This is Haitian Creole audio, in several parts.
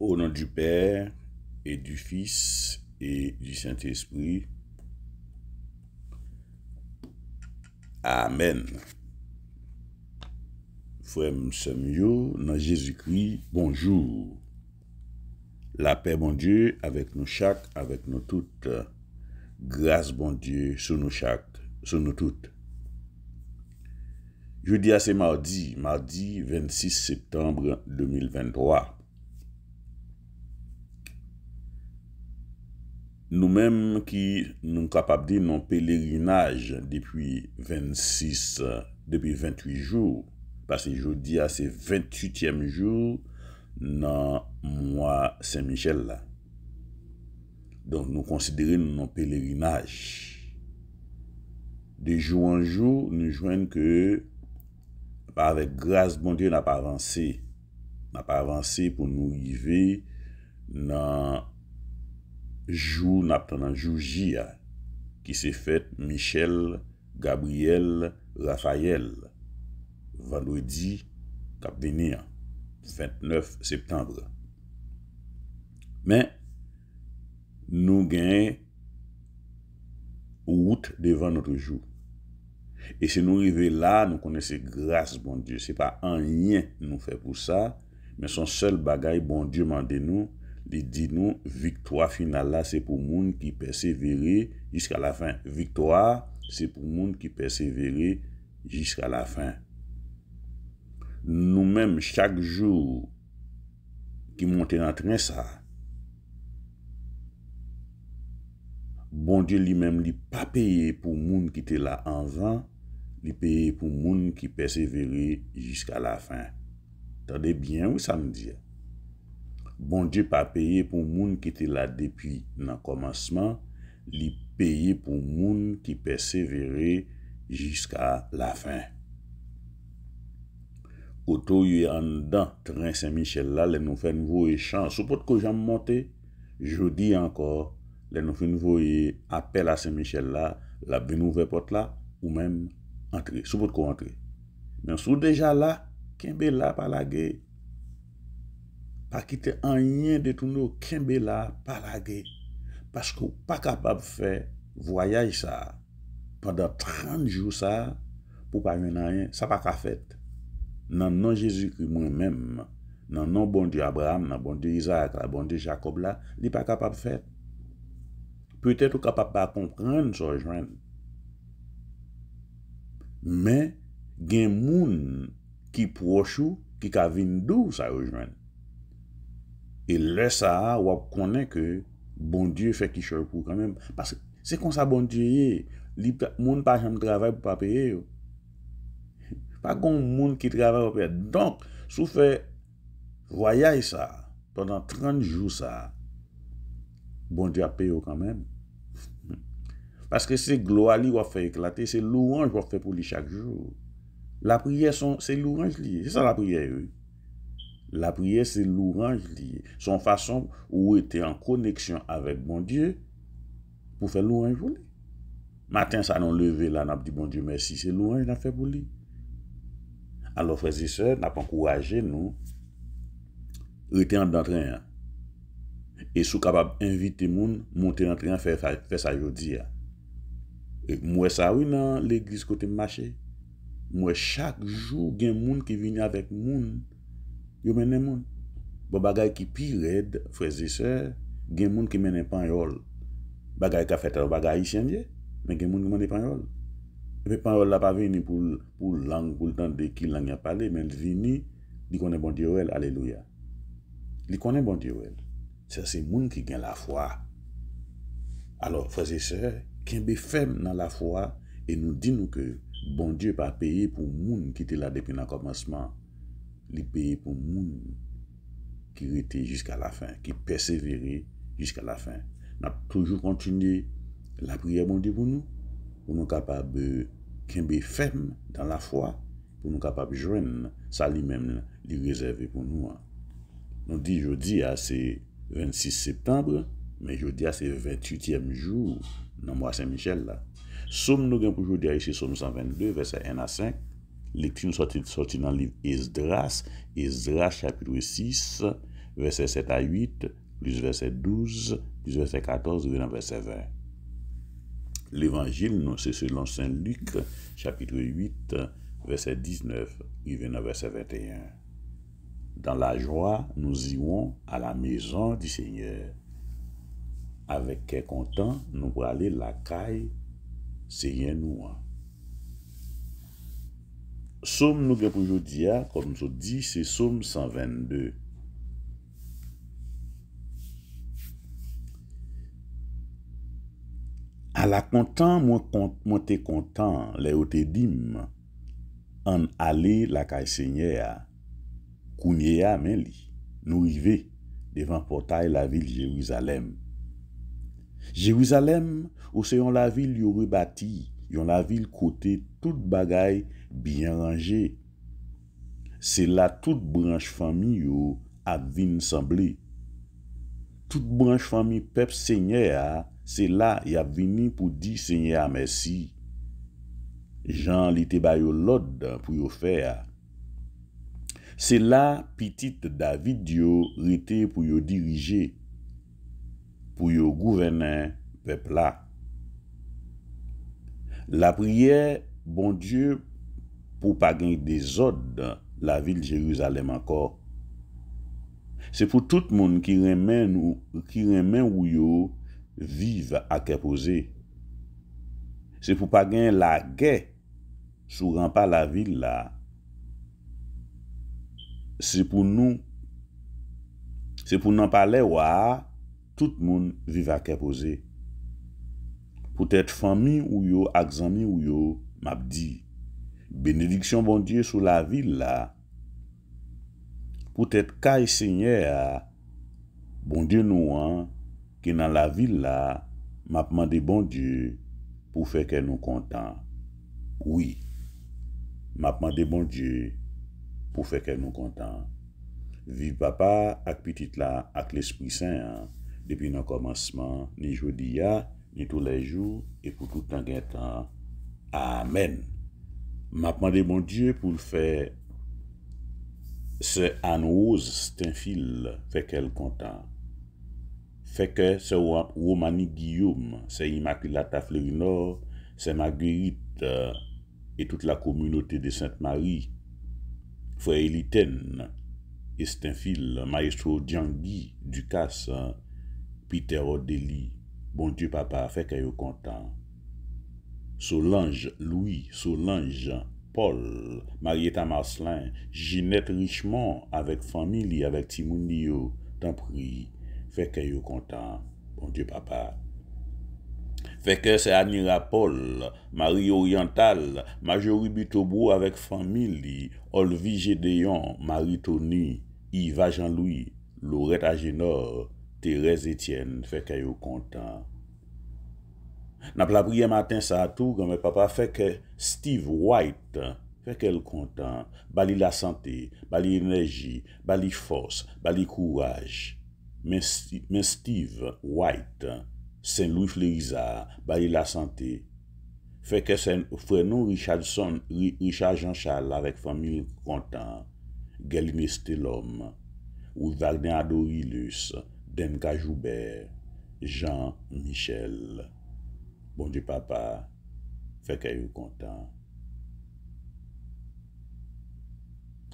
O nan du Père, e du Fils, e du Saint-Esprit. Amen. Fwem sem yo, nan Jezoukwi, bonjou. La pè bon Diyo, avèk nou chak, avèk nou tout. Gras bon Diyo, sou nou chak, sou nou tout. Joudi a se mardi, mardi 26 septembre 2023. Nou menm ki nou kapabde nou pelerinaj depi 26, depi 28 jou. Pase joudi a se 28e jou nan mwa Saint-Michel la. Don nou konsidere nou pelerinaj. De jou an jou nou jwen ke pa avek graz bon diyo nan pa avanse. Nan pa avanse pou nou rive nan mwa. Jou naptonan, jou jia, ki se fèt Michel, Gabriel, Raphael, Vandwedi, Kapdenia, 29 septembre. Men, nou gen, out devan noto jou. E se nou rive la, nou konese grase, bon dieu, se pa an nyen nou fè pou sa, men son sel bagay, bon dieu mande nou, di di nou, viktoa final la, se pou moun ki persevere jiska la fin. Viktoa, se pou moun ki persevere jiska la fin. Nou menm, chak jou, ki monte nan tren sa, bon diou li menm, li pa peye pou moun ki te la anvan, li peye pou moun ki persevere jiska la fin. Tade bien ou samdiye? Bon di pa peye pou moun ki te la depi nan komanseman, li peye pou moun ki persevere jiska la fin. Koto yu an dan tren Saint-Michel la, le nou fe nvoye chan. Sou pot ko jan mwote, jodi ankor, le nou fe nvoye apel a Saint-Michel la, la ben ouve pot la, ou men entri. Sou pot ko entri. Men sou deja la, ken be la pala gey. a kite an yen de tou nou kembe la, pa la ge, paskou pa kapab fe, voyay sa, pandan 30 jou sa, pou pa yon an yen, sa pa ka fet. Nan nan Jezik yon mwen menm, nan nan bondi Abraham, nan bondi Isaac, nan bondi Jacob la, li pa kapab fet. Petet ou kapab pa komprende sa ojwen. Men, gen moun ki pwoshou, ki ka vindou sa ojwen. E lè sa, wap konen ke bon die fè ki chòl pou kanem. Pase, se kon sa bon die ye, li moun pa jèm dravè pou pa peye yo. Pa kon moun ki dravè wap peye. Donk, sou fè voyay sa, tonan 30 jou sa, bon die ap peye yo kanem. Pase, se gloali wap fè eklate, se louanj wap fè pou li chak jou. La priye son, se louanj li, se sa la priye yo. La priye se louran j liye. Son fason ou e te an koneksyon avèk bon Diyo pou fè louran j liye. Maten sa nan leve la nan ap di bon Diyo mersi se louran j nan fè pou liye. Alo frezi sè, nan ap an kouwaje nou ou e te an dantren ya. E sou kapab invite moun monte dantren fè sa jodi ya. Mwen sa ou nan l'Eglise kote mwache. Mwen chak jou gen moun ki vini avèk moun Yo menen moun. Bo bagay ki pi red, freze se, gen moun ki menen pan yol. Bagay ka fet al bagay yishenye, men gen moun ki menen pan yol. Epe pan yol la pa veni pou lang, pou l'tan de ki lang ya pale, men veni, li konen bon diyo el, aleluya. Li konen bon diyo el. Se se moun ki gen la fwa. Alo, freze se, ken be fem nan la fwa, e nou di nou ke, bon diyo pa peye pou moun ki te la depi nan komansman. li peye pou moun ki rete jiska la fin, ki persevere jiska la fin. Na toujou kontine la priye bondi pou nou, pou nou kapab euh, kembe fem dan la fwa, pou nou kapab jwen sa li men li rezeve pou nou. Non di jodi a se 26 septembre, men jodi a se 28e jour nan mwa Saint-Michel la. Som nou gen pou jodi a isi som 122 verset 1 a 5, Lecture sortie, dans le livre Esdras, Esdras chapitre 6, verset 7 à 8, plus verset 12, plus verset 14, verset 20. L'évangile, nous c'est selon Saint Luc, chapitre 8, verset 19, plus verset 21. Dans la joie, nous irons à la maison du Seigneur. Avec quel content, nous allons aller la caille, Seigneur nous. Soum nou ge pou yo diya, kon nou sou di, se soum 122. A la kontan, mwen te kontan, le yo te dim, an ale la kaysenye a, kounye a men li, nou i ve, devan potay la vil Jewizalem. Jewizalem, ou se yon la vil yore bati, yon la vil kote tout bagay, biyan ranje. Se la tout branche fami yo ap vin sanble. Tout branche fami pep se nye a, se la y ap vini pou di se nye a mersi. Jan li te bayo lod pou yo fè a. Se la pitit David yo rite pou yo dirije. Pou yo guvenen pep la. La priye bon dieu pou pa gen dezod la vil Jeruzalem ankor. Se pou tout moun ki remen ou yo vive ak epoze. Se pou pa gen la ge sou rampa la vil la. Se pou nou, se pou nan pale waa, tout moun vive ak epoze. Pout et fami ou yo, ak zami ou yo, mabdi. Benediksyon bon Diyo sou la vil la, pou tèt kaye senyè a, bon Diyo nou an, ki nan la vil la, mapman de bon Diyo pou fèkè nou kontan. Oui, mapman de bon Diyo pou fèkè nou kontan. Viv papa ak pitit la, ak l'Espri Saint an, depi nan komanseman, ni jodi ya, ni tou lajou, e pou toutan gen tan. Amen. Ma pande bon die pou l fè se Anne Rose Stenfield fè kèl kontan. Fè kè se Romani Guillaume, se Immaculata Fleurinor, se Marguerite euh, et tout la communauté de Sainte-Marie, Frère Eliten et Stenfield, Maestro Djangui, Ducasse, Peter Odeli, bon die papa fè kèl kontan. Solange, Louis, Solange, Paul, Marietta Marcelin, Ginette Richemont, Avek Famili, Avek Timouni Yo, bon Tampri, Fekè Yo Kontan, Ondye Papa. Fekè Seanira Paul, Mari Oriental, Majori Bito Bo, Avek Famili, Olvi Gedeyon, Mari Tony, Iva Jean Louis, Loretta Genor, Terese Etienne, Fekè Yo Kontan. N ap la priye maten sa atou, gome papa feke Steve White fekel kontan, bali la sante, bali enerji, bali fos, bali kouwaj. Men Steve White, sen Louis Fleurisa, bali la sante, feke sen Frenon Richardson, Richard Jean Charles avèk famil kontan, gel miste lom, ou Zardin Adorilus, Denka Joubert, Jean Michel. Bon di papa, fek e yo kontan.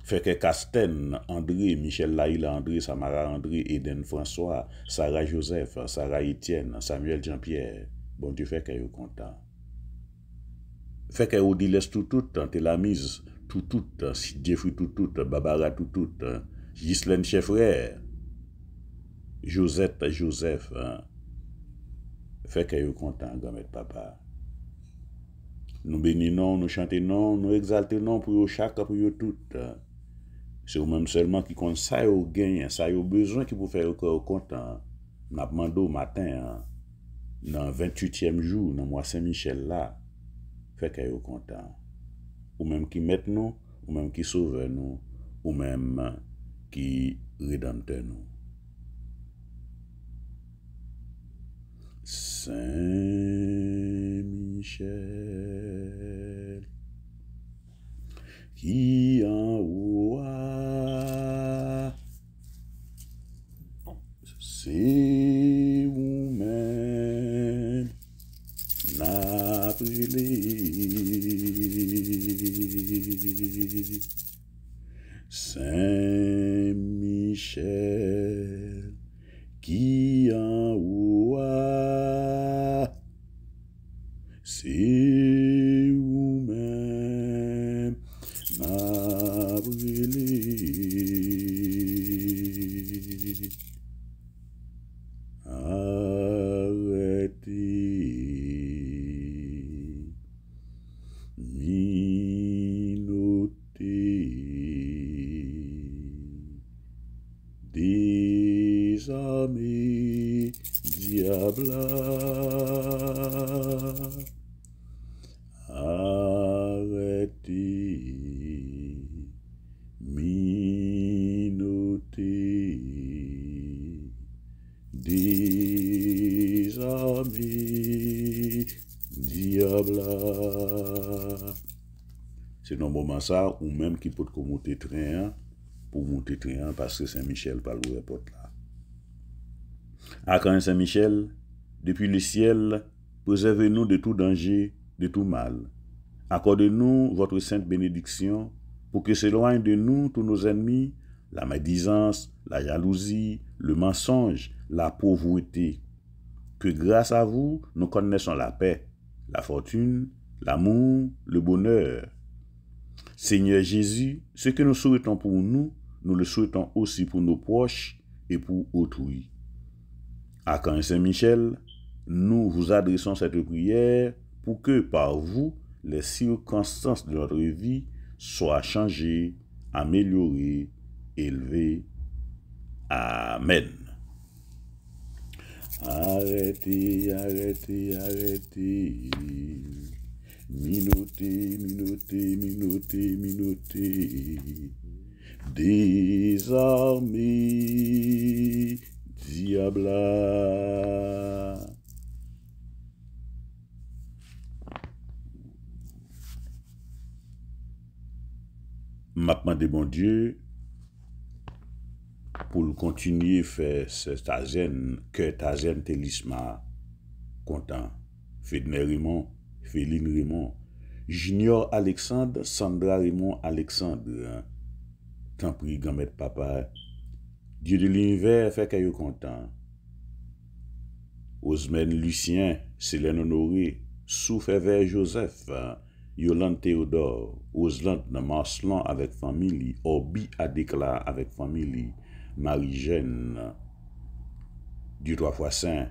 Fek e Kasten, André, Michel Laila André, Samara André, Eden François, Sarah Joseph, Sarah Etienne, Samuel Jean-Pierre. Bon di fek e yo kontan. Fek e Odiles Toutout, Telamiz Toutout, Sidiyefou Toutout, Babara Toutout, Gislen Chefrère, Josette Joseph. Fèkè yo kontan, gamèt papa. Nou beni nan, nou chante nan, nou exalte nan pou yo chaka, pou yo tout. Se ou mèm selman ki kon sa yo genyen, sa yo bezwen ki pou fèkè yo kontan. Mna pman do maten, nan 28èm jou, nan mwa Saint-Michel la. Fèkè yo kontan. Ou mèm ki met nou, ou mèm ki souve nou, ou mèm ki redante nou. Saint Michel, qui en haut a c'est où même n'a Saint Hein, pour monter hein, parce que Saint-Michel parle au là. À Saint-Michel, depuis le ciel, préservez-nous de tout danger, de tout mal. Accordez-nous votre sainte bénédiction pour que s'éloignent de nous tous nos ennemis, la médisance, la jalousie, le mensonge, la pauvreté. Que grâce à vous, nous connaissons la paix, la fortune, l'amour, le bonheur. Seigneur Jésus, ce que nous souhaitons pour nous, nous le souhaitons aussi pour nos proches et pour autrui. À Caen Saint-Michel, nous vous adressons cette prière pour que par vous, les circonstances de notre vie soient changées, améliorées, élevées. Amen. Arrêtez, arrêtez, arrêtez. Minoté, minoté, minoté, minoté, désarmé, diabla. Maintenant, bon Dieu, pour continuer à faire se que que tazen telisma content fait de Féline Raymond, Junior Alexandre, Sandra Raymond Alexandre. Tant pis, gamet papa. Dieu de l'univers fait qu'elle content. Osmen Lucien, Célène Honoré, vers Joseph, Yolande Théodore, de Marcelon avec famille, Orbi Adécla avec famille, Marie-Jeanne, du trois fois saint,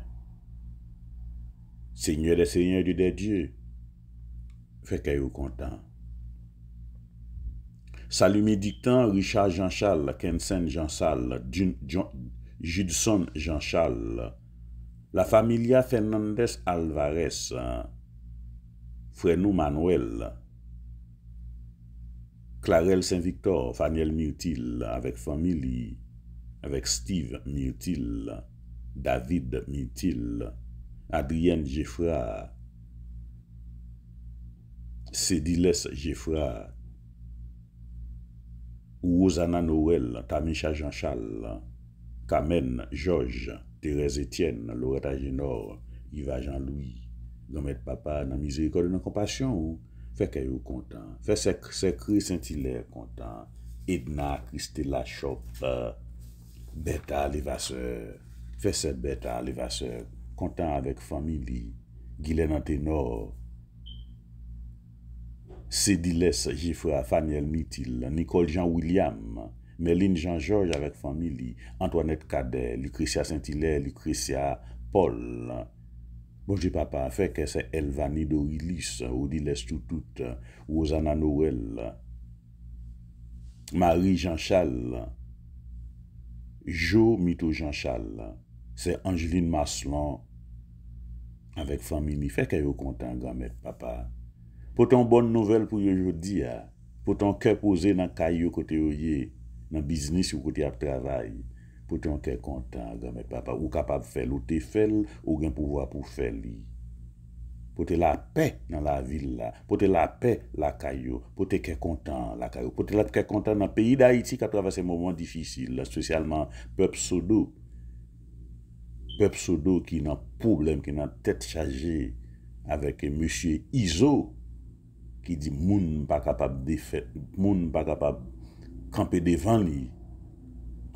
Seigneur des seigneurs, Dieu des dieux, vous yo Salut Salut Richard Jean-Charles, Kensen Jean-Charles, Judson Jean-Charles, la familia Fernandez Alvarez, Frenou Manuel, Clarel Saint-Victor, Faniel Mutil, avec famille, avec Steve Mutil, David Mutil, Adrienne Jeffra. Se Diles Jeffra Ou Ozanan Orel Tamicha Janchal Kamen, Joj, Terese Etienne Loret Ajenor Iva Jean-Louis Gomet Papa nan mizirikot nan kompasyon ou Fek ayou kontan Fek sekre sentiler kontan Edna, Kristela, Chop euh, Beta, Levaser Fek se Beta, Levaser Kontan avek famili Gilen Antenor C. Diles, Jifra, Fanny Elmitil, Nicole Jean-William, Merline Jean-Georges, Antoinette Cadet, Lucretia Saint-Hilaire, Lucretia Paul, Mojdi bon, Papa, Fek, Elvani Dorilis, Odiles Toutout, Rosana Norel, Marie Jean-Chal, Jo Mito Jean-Chal, C. Angeline Marcelon, Fek, Eyo Kontangamek, Papa, Pote yon bon nouvel pou yon jodi ya. Pote yon ke pose nan kayo kote yoye. Nan biznis yon kote yon travay. Pote yon ke kontan. Gwame papa ou kapab fel ou te fel ou gen pouvo apou fel li. Pote la pe nan la vil la. Pote la pe la kayo. Pote ke kontan la kayo. Pote la ke kontan nan peyi da iti katravas se mouman difisil. Sosyalman pep Sodo. Pep Sodo ki nan poublem, ki nan tet chaje. Avek M. Izo. ki di moun pa kapab de fè, moun pa kapab kampe devan li,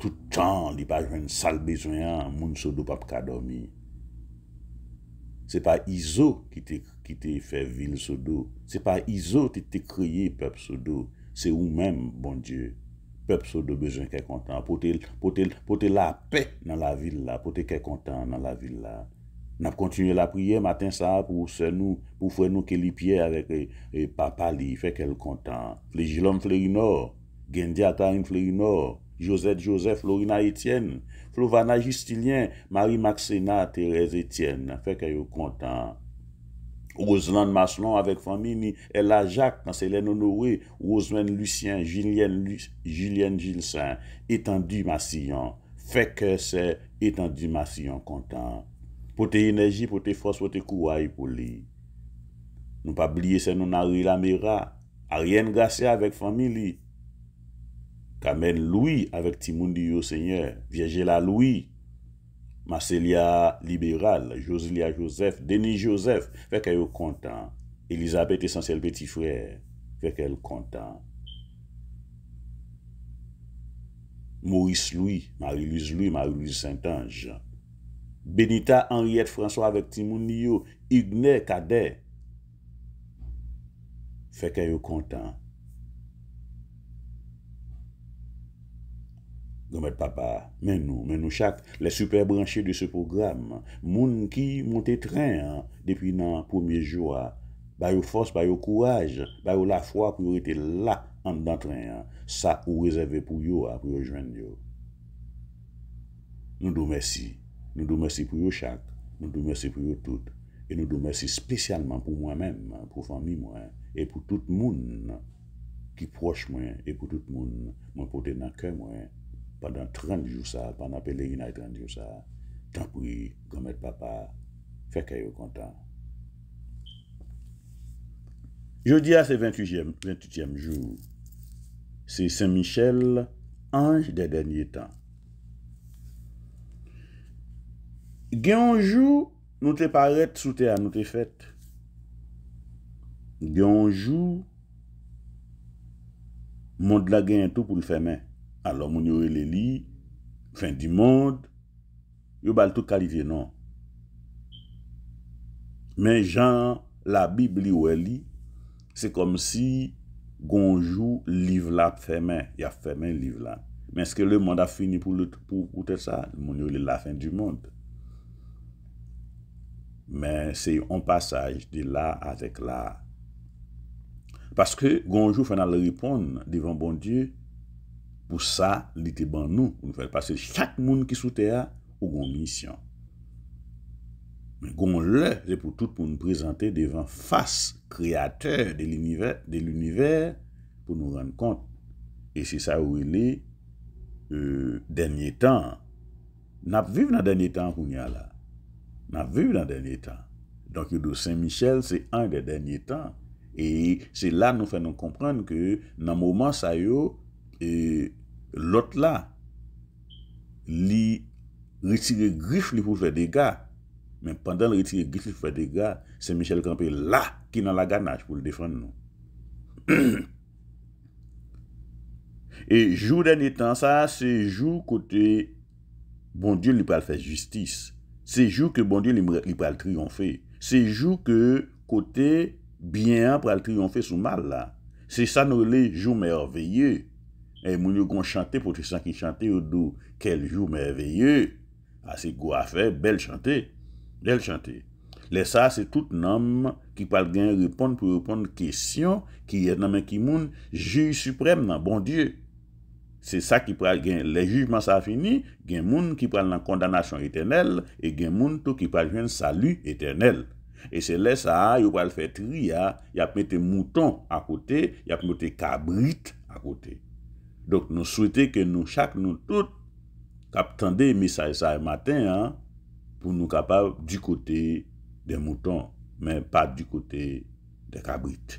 toutan li pa jwen sal bejwen an, moun sodo pa pka dormi. Se pa izo ki te fè vil sodo, se pa izo te te kriye pep sodo, se ou men bon die, pep sodo bejwen kè kontan, pote la pè nan la vil la, pote kè kontan nan la vil la. N ap kontinye la priye, maten sa ap pou fwe nou ke li pye avek e, e papali, fek el kontan. Flejilon Flejino, Gendi Atarin Flejino, Josette Joseph, Florina Etienne, Flovana Justilien, Marie Maxena, Therese Etienne, fek el kontan. Roseland Machelon avek famini, Ella Jacques, Marcelen Honoré, Roswen Lucien, Julienne Gilsen, Etendu Massillon, fek el se, etendu Massillon kontan. pou te enerji, pou te fos, pou te kouay pou li. Nou pa blye se nou narri la mera, a ryen gase avèk famili. Kamen loui avèk ti moun di yo señer, viejela loui, Marcelia liberal, Joselia Joseph, Denis Joseph, fèk el yo kontan, Elisabeth esansel bèti frè, fèk el kontan. Mouis loui, Marylouise loui, Marylouise Saint-Ange, Jean, Benita, Henriette, François, avec Timouni, Igne, Kadè. Fèkè yo kontan. Gomek non, papa, men nou, men nou chak, le super branché de se program, moun ki moun te tren, depi nan poumye joua, bayou fos, bayou kouaj, bayou la fwa pou yo ete la an dan tren, sa ou rezeve pou yo, pou yo jwen yo. Nou dou mersi. Nou do mersi pou yo chak, nou do mersi pou yo tout, e nou do mersi spesyalman pou mwen men, pou fami mwen, e pou tout moun ki proche mwen, e pou tout moun mwen pote nan ke mwen, padan 30 jousa, padan pe le yina 30 jousa, tan pou yi gomet papa, fek ay yo kontan. Yo di a se 28e, 28e joun, se Saint Michel, anj de denye tan, genjou nou te paret sou te an nou te fet. Genjou moun la gen tout pou l fèmen. Alò moun yo lè li fèn di moun yo bal tout kalivye nan. Men jan la bib li wè li se kom si genjou liv la fèmen. Ya fèmen liv la. Men se ke le moun la fini pou l tout pou koutè sa moun yo lè la fèn di moun. men se yon pasaj de la avèk la paske gonjou fè nan le ripon devan bon die pou sa li te ban nou pou nou fèl pase chak moun ki sou te a ou gon misyon men gonjou lè pou tout moun prezante devan fas kreatèr de l'univers pou nou ren kont e se sa ou ilè e euh, denye tan nap viv nan denye tan pou nyala nan vewi nan denye tan. Donk yo do Saint-Michel, se an de denye tan. E se la nou fè nou komprende ke nan mouman sa yo e lot la li retire grif li pou fè dega. Men pandan retire grif li pou fè dega, Saint-Michel kanpe la ki nan la ganaj pou le defen nou. E jou denye tan sa, se jou kote bon diyo li pa fè justice. Se jou ke bon diyo li pral triyonfe. Se jou ke kote byen pral triyonfe sou mal la. Se sa nou le jou merveye. E moun yo goun chante pou te san ki chante yo dou. Kel jou merveye. A se gwa fe bel chante. Bel chante. Le sa se tout nanm ki pal gen repon pou repon kesyon ki yed nanmen ki moun ju suprèm nan bon diyo. Se sa ki pral gen le jujman sa fini, gen moun ki pral nan kondanasyon etenel, e gen moun tou ki pral gen salu etenel. E se le sa a, yo pral fè tri ya, yap mète mouton akote, yap mète kabrit akote. Dok nou souwete ke nou chak nou tout, kap tende misay sa e matin, pou nou kapav di kote de mouton, men pa di kote de kabrit.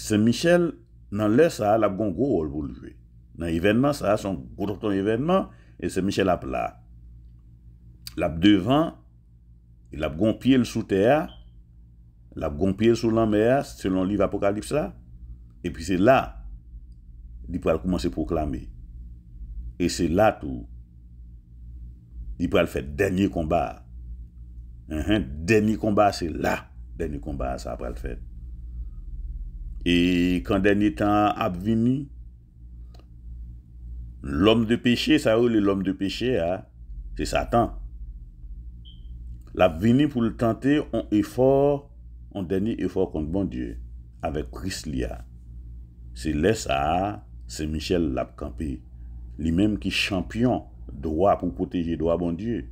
Se Michel, nan lè sa, l ap gon gwo ou l voul vwe. Nan evenman sa, son goutoton evenman, e se Michel ap la. L ap devan, l ap gon pie l sou ter, l ap gon pie l sou lanmer, selon liv apokalipsa, e pi se la, li pou al koumanse proklame. E se la tou, li pou al fèd denye komba. Denye komba se la, denye komba sa ap al fèd. E kan deni tan ap vini, l'om de peche, sa ou li l'om de peche, se satan. L'ap vini pou l'tante, on deni efor kont bon die, avek kris li a. Se les a, se michel l'ap kampe. Li menm ki champion, doa pou poteje doa bon die,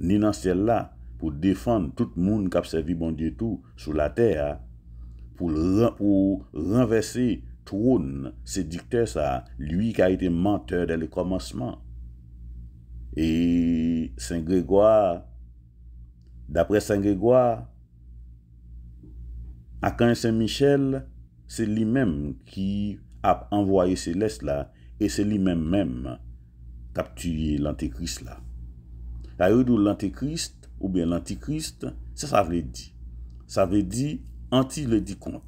ni nan sel la, pou defan tout moun kap se vi bon die tou, sou la te a, pou renverse troun se dikter sa, lui ki a ite menteur den le komanseman. Et Saint Grégoire, d'apre Saint Grégoire, a kan Saint Michel, se li menm ki ap envoye selest la, e se li menm menm kaptuye l'antikrist la. La yu dou l'antikrist, ou bien l'antikrist, se sa vle di. Sa vle di, anti le di kont.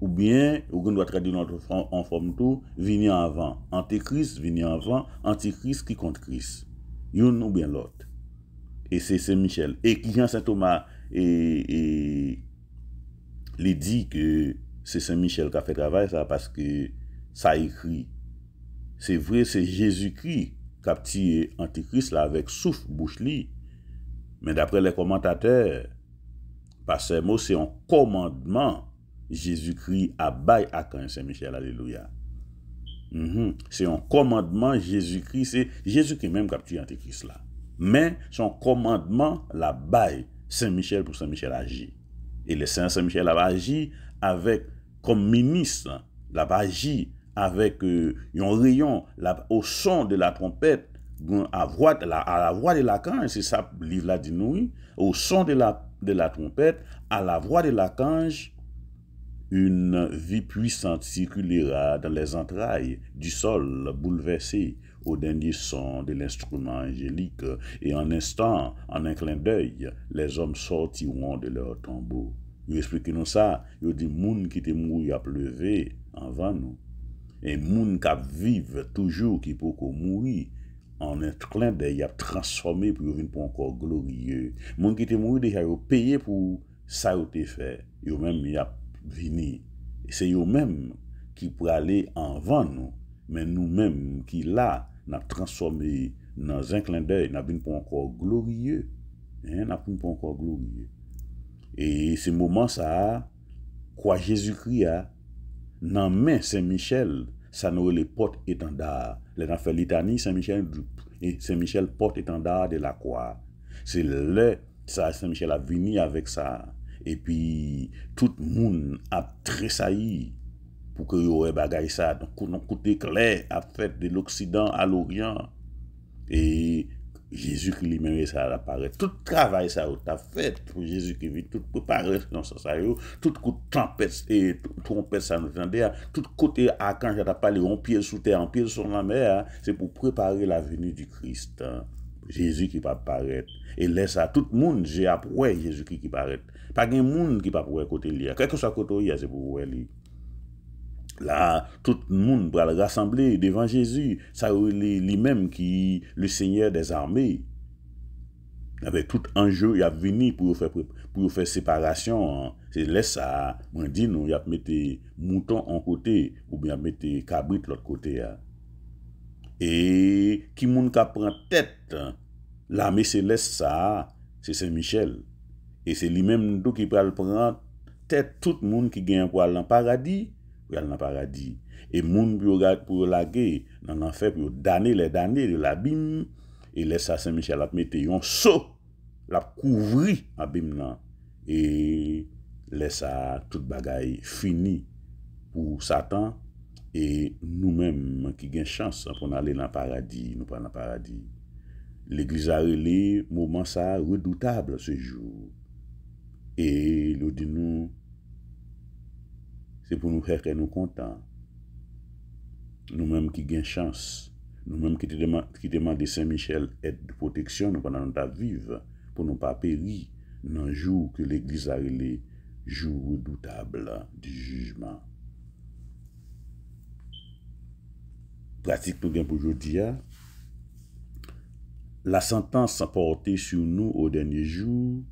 Ou bien, ou gen do a tradi an form tou, vini anvan. Anti-Kris vini anvan, anti-Kris ki kont Kris. Yon ou bien lot. E se Saint-Michel. E ki Jean Saint-Thomas li di ke se Saint-Michel ka fe kravay sa, paske sa yi kri. Se vre se Jezu kri kap ti anti-Kris la vek souf bouch li. Men dapre le komantateur, c'est un c'est un commandement Jésus-Kri à à Saint-Michel, Alléluia. Mhm. C'est un commandement jésus christ c'est jésus même même a tu là là. Mais, son commandement, la baille Saint-Michel pour Saint-Michel agi. Et le Saint-Michel a agi avec comme ministre la agi avec euh, un rayon au son de la trompette, à la voix de la c'est ça livre livre la nous. au son de la De la trompet, a la voie de l'Akange, une vie puissante cirkulera dan les entrailles du sol bouleversée ou den yé son de l'instrument angélique et en instant, en un clin d'œil, les hommes sortiront de leur tombeau. Y ou expliquez-nous ça, y ou dit moun ki te moui a plevé en van nou. Et moun kap vive toujou ki pokou moui an enklen dey yap transforme pou yo vin pou ankor glorie. Moun ki te moun dey a yo peye pou sa yo te fe, yo menm yap vini. Se yo menm ki pou ale anvan nou, men nou menm ki la nan transforme nan zenklen dey, nan vin pou ankor glorie. Nan vin pou ankor glorie. E se mouman sa, kwa Jezu kri ya, nan men Saint Michel, sa nou e le pot etan da a, Lè nan fè Litani, Saint-Michel porte etandard de la croix. Se lè, Saint-Michel a vini avèk sa. E pi, tout moun ap tre sa yi pou kè yo e bagay sa. Non koute kre ap fèt de l'Oksidant a l'Orient. E... Jezu ki li menwe sa la paret. Tout travay sa ou ta fet pou Jezu ki vi. Tout pe paret nan san sayo. Tout kout trompet sa nou jan de. Tout kote akang ya ta pali. On piye sou te, on piye son la mer. Se pou prepare la venu di Krist. Jezu ki pa paret. E lesa tout moun je apwe Jezu ki ki paret. Pa gen moun ki pa prekote li. Kèkou sa kote ou ya se pou vwe li. La, tout moun pral rassemble devan Jezu, sa ou li menm ki le seigneur des arme. Awe tout anjou y ap vini pou yo fe separasyon, se les sa, mwen di nou y ap mette mouton an kote ou y ap mette kabrit lot kote ya. E, ki moun ka pran tet, la me se les sa, se se Michel. E se li menm nou ki pral pran tet tout moun ki gen kwa lan paradis. pou yal nan paradis. E moun bi yo gade pou yo lage, nan an fe pou yo dane le dane, e le labim, e lesa Saint-Michel ap mette yon so, l ap kouvri labim nan, e lesa tout bagay fini pou Satan, e nou menm ki gen chans, an pou nan ale nan paradis, nou pa nan paradis. L'Eglise a rele, mouman sa redoutable se joun. E l'o di nou, Se pou nou kèr kè nou kontan, nou mèm ki gen chans, nou mèm ki temande Saint-Michel et de proteksyon nou kwa nan nou ta vive, pou nou pa peri nan jou ke l'Eglise a rile jou redoutable di jujman. Pratik nou gen pou jodia, la santans sa porté sou nou ou denye jou,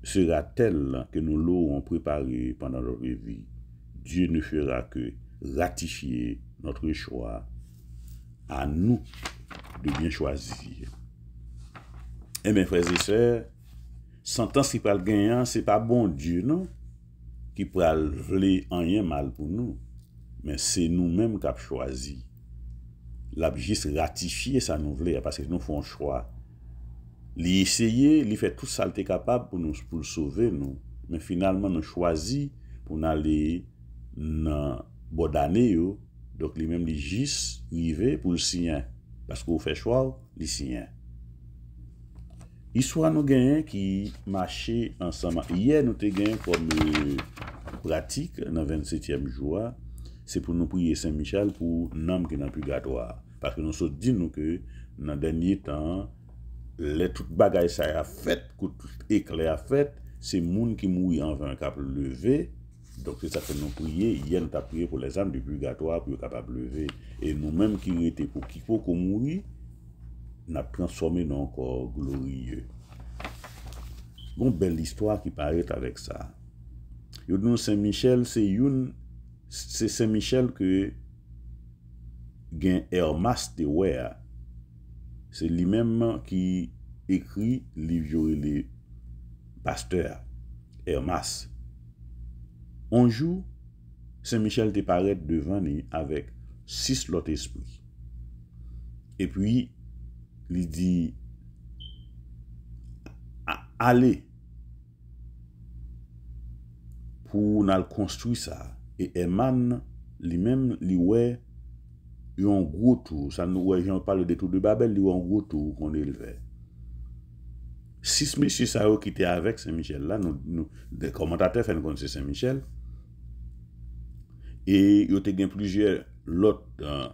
Sera tel ke nou loron preparé Pendan lor revi Diyo nou fera ke ratifiye Notre chwa A nou De byen chwazi E eh men freze se Santans ki pral genyan se pa bon Diyo nou Ki pral vle anyen mal pou nou Men se nou menm kap chwazi La bji se ratifiye Sa nou vle a paske nou fon chwa Li y eseye, li fe tout salte kapab pou nou souve nou. Men finalman nou chwazi pou nan li nan bodane yo. Dok li menm li jis yive pou lisi nyen. Paske ou fe chwaw, lisi nyen. Yiswa nou genyen ki mache ansama. Yer nou te genyen pou euh, mwen pratik nan 27e joua. Se pou nou priye Saint-Michel pou nanm ki nanpugatoa. Paske nou sou di nou ke nan denye tan... lè tout bagay sa y a fèt, kout tout ekle y a fèt, se moun ki mou y anvan kap levé, donk se sa fè non kouye, yèn ta kouye pou lesan du bugatoa pou yo kap ap levé, e moun mèm ki yon ete pou ki fò kou mou y, nan pransome nan kor glorie. Gon bel istwa ki paret avek sa. Yon nou Saint Michel, se yon, se Saint Michel ke gen Hermas te wè a, Se li menm ki ekri li vyori li pasteur, Hermas. Onjou, se Michel te paret devani avèk sis lot espri. E pwi, li di, ale, pou nan konstruy sa, e eman li menm li wè yo an gwo tou, sa nou wè, yo an parle de tou de Babel, yo an gwo tou kon e levè. Sis mesi sa yo ki te avek Saint-Michel la, nou, nou, de komantate fè nou kon se Saint-Michel, e yo te gen plijè lot, an,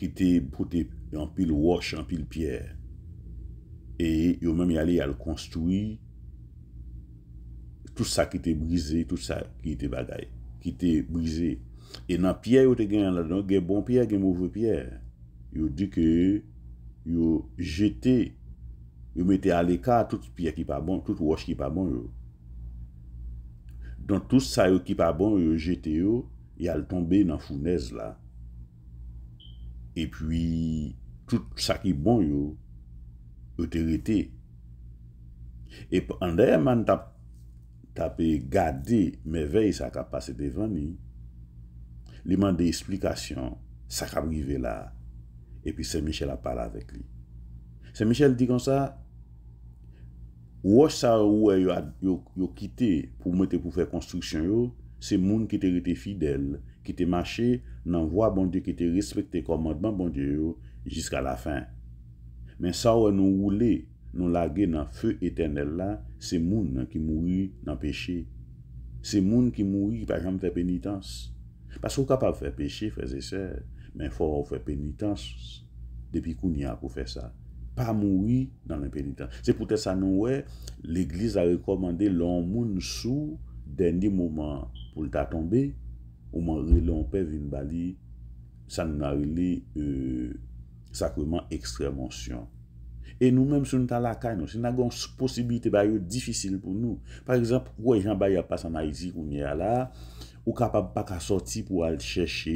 ki te pote, an pil wash, an pil pier, e yo mèm yalè yal konstoui, tout sa ki te brizè, tout sa ki te bagay, ki te brizè, E nan pye yo te gen yon la don, gen bon pye, gen mouve pye. Yo di ke yo jete, yo mette ale ka tout pye ki pa bon, tout wosh ki pa bon yo. Don tout sa yo ki pa bon yo jete yo, yal tombe nan founèz la. E pwi tout sa ki bon yo, yo te rete. E an dayan man ta pe gade me vey sa kapasite vani, liman de esplikasyon, sa ka brive la. E pi Saint Michel a pala avek li. Saint Michel di kon sa, wos sa ou yo kite pou mete pou fe konstruksyon yo, se moun ki te rete fidel, ki te mache nan vwa bon die, ki te respekte komodman bon die yo, jiska la fin. Men sa ou nou wule, nou lage nan fe etenel la, se moun ki mouri nan peche. Se moun ki mouri, pa jam fe penitans, Pas ou kap ap fè pechè, fè zè sè, men fò ou fè penitans depi koun ya pou fè sa. Pa moui nan penitans. Se pou tè sa nou wè, l'Eglise a rekomande loun moun sou dèndi mouman pou l'ta tombe, ou man rile loun pè vin bali sa nou nan rile sakreman ekstremonsyon. E nou menm sou nou tan lakay nou, se nan goun posibilite bayou difisil pou nou. Par exemple, kou e jan bayou apas an aizik koun ya la, Ou kapab pa ka soti pou al chèche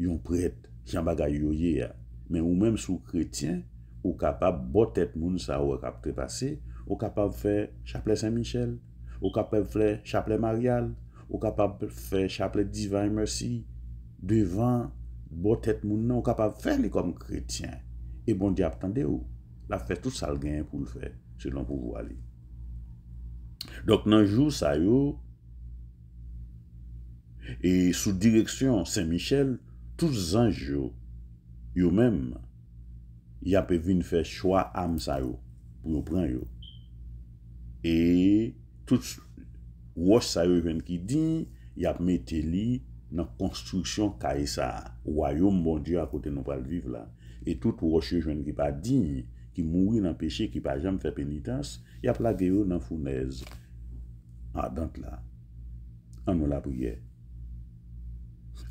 yon prèt jambaga yoye ya. Men ou mèm sou kretien, ou kapab botet moun sa ou kap trepase, ou kapab fè chapelet Saint-Michel, ou kapab fè chapelet Marial, ou kapab fè chapelet Divine Mercy, devan botet moun nan, ou kapab fè li kom kretien. E bon diap tande ou, la fè tout salgen pou l'fè, selon pou vou alè. Dok nan jou sa yo... E sou direksyon Saint-Michel, tout zanj yo, yo men, yape vin fè chwa am sa yo, pou nou pran yo. E tout wòch sa yo ven ki di, yape meteli nan konstruksyon kaysa, wòyom bon diyo akote nou pal viv la. E tout wòch yo jwen ki pa di, ki mouri nan peche, ki pa jam fè penitans, yape la gèyo nan founèz. A, dant la. An nou la pou yek.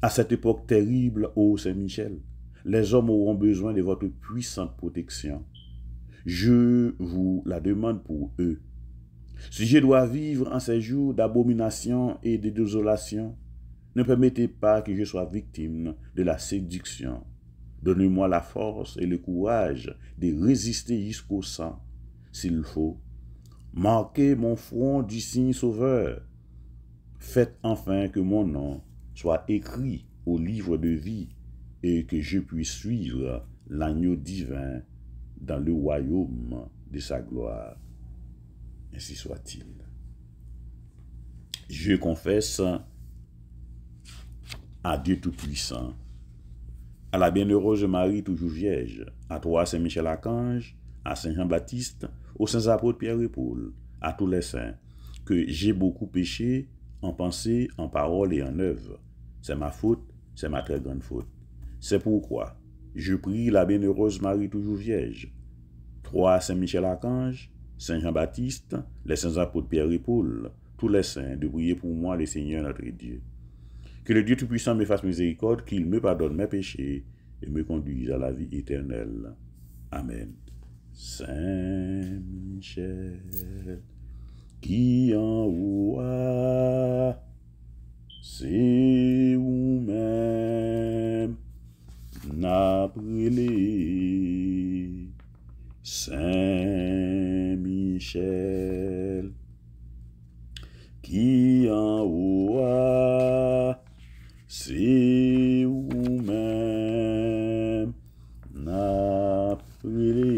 À cette époque terrible, ô Saint-Michel, les hommes auront besoin de votre puissante protection. Je vous la demande pour eux. Si je dois vivre en ces jours d'abomination et de désolation, ne permettez pas que je sois victime de la séduction. Donnez-moi la force et le courage de résister jusqu'au sang, s'il faut. Marquez mon front du signe sauveur. Faites enfin que mon nom soit écrit au livre de vie et que je puisse suivre l'agneau divin dans le royaume de sa gloire. Ainsi soit-il. Je confesse à Dieu Tout-Puissant, à la Bienheureuse Marie toujours Vierge, à toi Saint-Michel-Archange, à Saint-Jean-Baptiste, aux saints apôtres Pierre et Paul, à tous les saints, que j'ai beaucoup péché en pensée, en parole et en œuvre c'est ma faute, c'est ma très grande faute. C'est pourquoi je prie la bienheureuse Marie toujours vierge. trois Saint Michel-Archange, Saint Jean-Baptiste, les saints apôtres Pierre et Paul, tous les saints, de prier pour moi le Seigneur notre Dieu. Que le Dieu Tout-Puissant me fasse miséricorde, qu'il me pardonne mes péchés et me conduise à la vie éternelle. Amen. Saint Michel, qui en Se ou men na brele. Saint Michel, Ki an ou a, Se ou men na brele.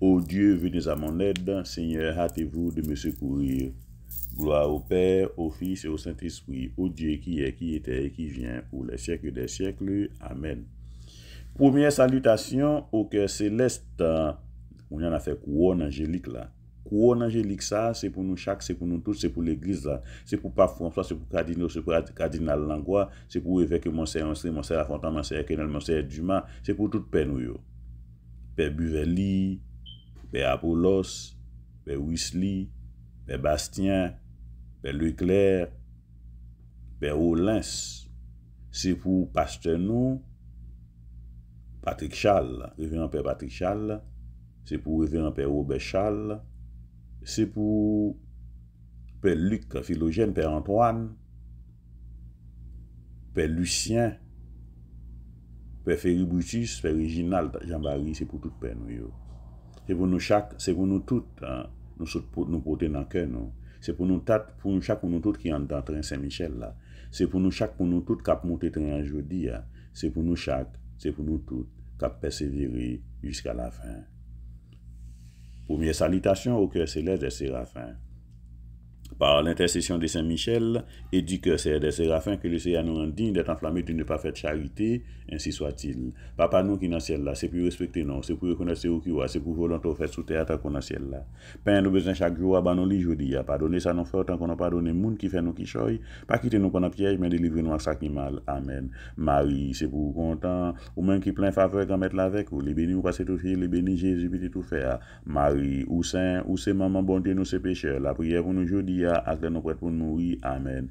O Dieu, venez a mon aide, Seigneur, ratez-vous de me secourir. Gloa ou Pè, ou Fis, ou Saint-Esprit, ou Dje kiye, kiye teye, kiye jen pou le sèkle de sèkle. Amen. Poumye salutasyon ou kèr sèlestan. Moun yon a fè kouon anjelik la. Kouon anjelik sa, se pou nou chak, se pou nou tout, se pou l'Eglise la. Se pou paf François, se pou Kadino, se pou Kadinal Langoy, se pou Eweke Monseye, Monseye Afontan, Monseye Ekenel, Monseye Duma. Se pou tout pè nou yo. Pè Buveli, pè Apolos, pè Wisli, pè Bastien. Pè Louis-Claire, pè Olyns, se pou Pasteur Nou, Patrick Chal, referant pè Patrick Chal, se pou referant pè Robert Chal, se pou pè Luc Filogène, pè Antoine, pè Lucien, pè Ferry Boutus, pè Réginald, Jean-Barry, se pou tout pè nou yo. Se pou nou chak, se pou nou tout, nou sou nou pote nan kè nou. Se pou nou tat, pou nou chak pou nou tout ki an dan train Saint-Michel la. Se pou nou chak pou nou tout kap monte train jodi ya. Se pou nou chak, se pou nou tout kap perseveri jiska la fin. Poumye salitasyon ou kè selèze serafin. Par l'intercession de Saint-Michel, et duke sè de sè rafin, kè lè sè ya nou an digne dè tanflamit di nou pa fèt charité, ensi soit-il. Pa pa nou ki nan sèl la, sè pou respecte nou, sè pou rekonna sè ou ki oua, sè pou volantou fèt sou tè atakou nan sèl la. Pèn nou bezèn chak jou, a ban nou li jodi, a pa donè sa nou fè, tan kon an pa donè moun ki fè nou ki choy, pa kite nou kon an pièj, men delivre nou ak sak ni mal. Amen. Mari, sè pou kontan, ou men ki plen favek an mèt la vek, Aklè nou kwèp bon pou nou yi, amèn.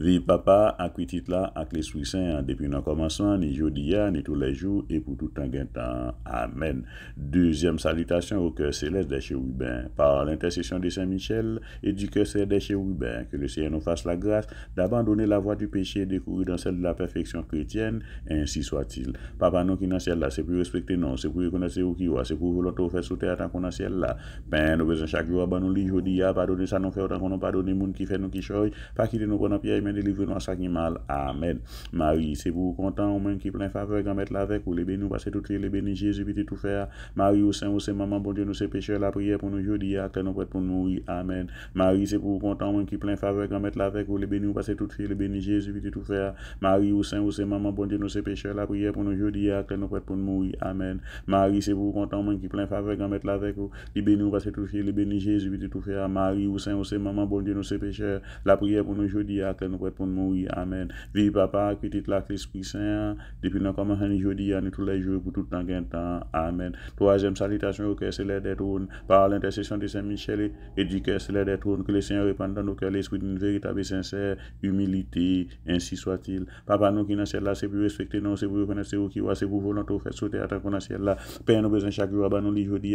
Vi papa, akwitit la, akle swi san, depi nan koman san, ni jodi ya, ni tou la jou, e pou toutan gen tan. Amen. Dezyem salutation ou kers seles de che wiben. Par l'interseksyon de Saint Michel, edi kers sel de che wiben. Ke le seye nou fase la grase, d'abandonne la voa du peche, dekouri dan sel de la perfeksyon kretyen, ensi soitil. Papa nou ki nan sel la, se pou respecte nan, se pou rekonase ou ki wa, se pou volonto ou fesote a tan konan sel la. Pen, nou bezan chak yo abanou li jodi ya, padone san nou fè ou tan konon padone moun ki fè nou ki choy, pa ki te nou konan. Pierre, mais délivre-nous à chaque mal. Amen. Marie, c'est vous content, ou même qui plein faveur, grand mettre avec ou Les bénis, passez toutes les bénis, Jésus, puis tout faire. Marie, au Saint, au Saint, maman, bon Dieu, nous c'est pécheurs, la prière pour nous, jeudi, à nous prête pour nous, Amen. Marie, c'est vous content, ou même qui plein faveur, grand mettre avec ou Les bénis, passez toutes les bénis, Jésus, puis tout faire. Marie, au Saint, au Saint, maman, bon Dieu, nous c'est pécheurs, la prière pour nous, jeudi, à nous prête pour nous, Amen. Marie, c'est vous content, ou même qui plein faveur, grand mettre avec ou Les bénis, passez toutes les bénis, Jésus, puis tout faire. Marie, au Saint, au Saint, maman, bon Dieu, nous c'est pécheurs, la prière pour nous, jeudi, Lè nou pwèpoun moui, amen Vivi papa, akwetit lak l'esprit sènyan Depi nou komanjani jodi, anou tout lè jowe Poutoutan gen tan, amen Toazèm salitasyon, ou kè sè lè dè troun Par l'interseksyon de sè Michele, edi kè sè lè dè troun Kè lè sènyan repandan nou kè lè swit Noun veritabè sènsè, humilite Ensi swatil, papa nou ki nasyèl la Se pou respecte nou, se pou yon konè se ou ki wa Se pou volantou fè sou tè atakou nasyèl la Pè nou bezèn chak yon, aban nou li jodi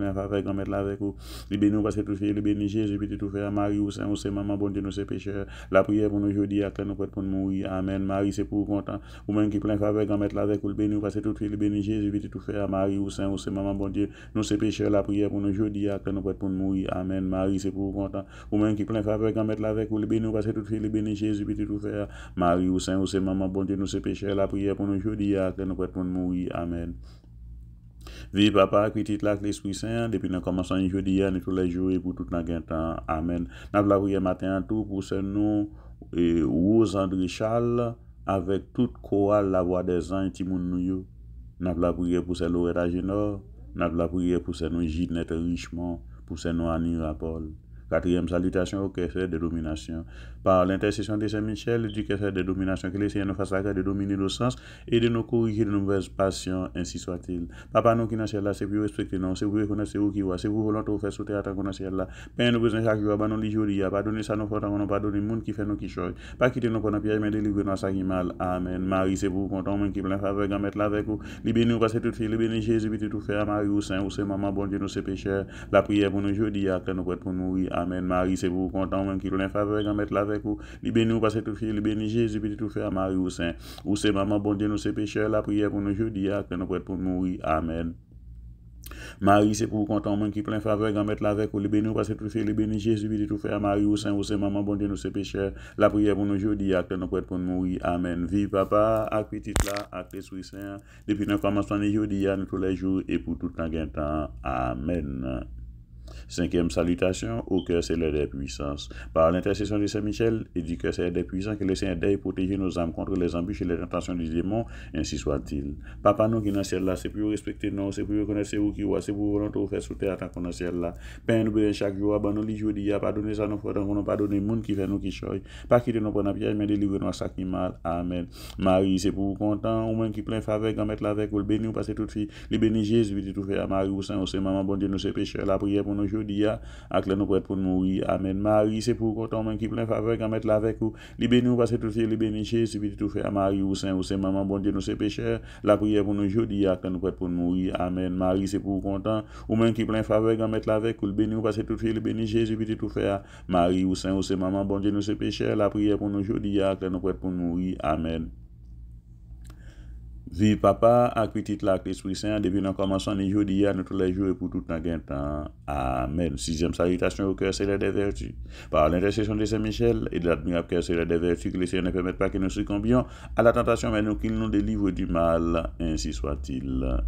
plein avec grand maître avec vous. béni nous parce que tout fait, béni Jésus, puis tout fait à Marie, ou Saint, ou c'est maman, bon Dieu, nous c'est pécheurs. La prière pour nous aujourd'hui, à nous prête pour nous mourir. Amen. Marie, c'est pour content. Ou même qui plein faveur, grand maître avec vous, béni nous parce que tout fait, béni Jésus, puis tout faire à Marie, ou Saint, ou c'est maman, bon Dieu, nous c'est pécheurs. La prière pour nous aujourd'hui, à nous prête pour nous mourir. Amen. Marie, c'est pour content. Ou même qui plein faveur, grand maître avec vous, béni nous parce que tout fait, béni Jésus, puis tout faire à Marie, ou Saint, ou c'est maman, bon Dieu, nous c'est pécheurs. La prière pour nous aujourd'hui, à nous prête pour nous mourir. Amen. Vi papa akwitit lak leswisan, depi nan koman san yon jodi yan, ni fwole jowe pou tout nan gen tan. Amen. Nap la priye maten an tou pou sen nou, wou zandri chal, avek tout kowal la vwa de zan yon timoun nou yo. Nap la priye pou sen lor etajenor, nap la priye pou sen nou jidnet richman, pou sen nou anirapol. 4. Salitation ou kefer de dominasyon. Par l'interseksyon de Saint-Michel, di kefer de dominasyon, ki leseye nou fasa akè de domini nou sens, e de nou kouri ki de nou mwese pasyon, ensi swatil. Pa pa nou ki nasye la, se pou yo respekti nou, se pou yo rekona, se pou yo kiwa, se pou yo volantou fè sou te atan konansye la. Pen nou bezan chak yo, ban nou li jodi ya, pa doni sa nou fotan, kon nou pa doni moun ki fè nou ki choy. Pa ki te nou konan piye, men de li gwenan sa ki mal. Amen. Mari, se pou yo kontan, men ki plen f Amen. Marie, c'est pour vous content, même qui l'en faveur, en mettre avec vous. nous, nous parce que tout fille, béni Jésus, puis tout faire à Marie ou Saint. Ou c'est maman, bon Dieu, nous c'est pécheurs, la prière pour nous jeudi, à ah, que nous prêtons pour mourir. Amen. Marie, c'est pour content, même qui plein faveur, grand mettre avec vous, Libé nous parce que tout fait, les Jésus, puis tout à Marie, ou Saint, ou c'est maman, bon Dieu, nous c'est pécheurs, la prière pour nous jeudi, acte ah, nous prête pour nous mourir, Amen. Vive papa, à petit là, acte les Saint, depuis nous commençons jeudi, à nous tous les jours, et pour tout le temps, Amen. 5. Salutasyon, ou kèr sè lè dè pwisans. Par l'interseksyon di sè Michel, e di kèr sè lè dè pwisans, ke lè sè yè dè, e poteje nou zame kontre lè zambi chè lè dè tansyon di zèmon, ensi swa dil. Pa pa nou ki nan sè lè, se pou yo respektè nou, se pou yo konè sè yo ki wè, se pou yo volantou fè sou tè atan kon nan sè lè. Pen nou bè chak yo, aban nou li jodi, ya pa donè zan nou fòt, an kon nou pa donè moun ki fè nou ki choy. Pa ki te nou pon an pièj, men de li vè nou a sè ki mal, amen. Mari, se pou yo kont nous à, ah. avec nous prêts pour oui Amen. Marie, c'est pour content, on qui plein faveur, qu'on mettre là avec ou Libérez nous, parce tout fait, libérez Jésus, puis tout fait Marie, ou Saint, ou Saint, maman, bon Dieu, nous c'est pécheur La prière pour nous aujourd'hui, avec ah, nous prêts pour oui Amen. Marie, c'est pour content, ou même qui plein faveur, qu'on mettre là avec vous. Libérez nous, ou tout fait, libérez Jésus, puis tout faire Marie, ou Saint, ou Saint, maman, bon Dieu, nous c'est pécheur La prière pour nous aujourd'hui, avec ah, nous prêts pour oui Amen. Vive papa ak l'acte clé l'Esprit Saint, depuis nous commençons nous tous à nous tous les jours et pour tout un temps. Amen. Sixième salutation au cœur c'est des vertus. Par l'intercession de Saint-Michel et de l'admirable cœur c'est des vertus, que le Seigneur ne permettent pas que nous succombions à la tentation, mais nous qu'il nous délivre du mal, ainsi soit-il.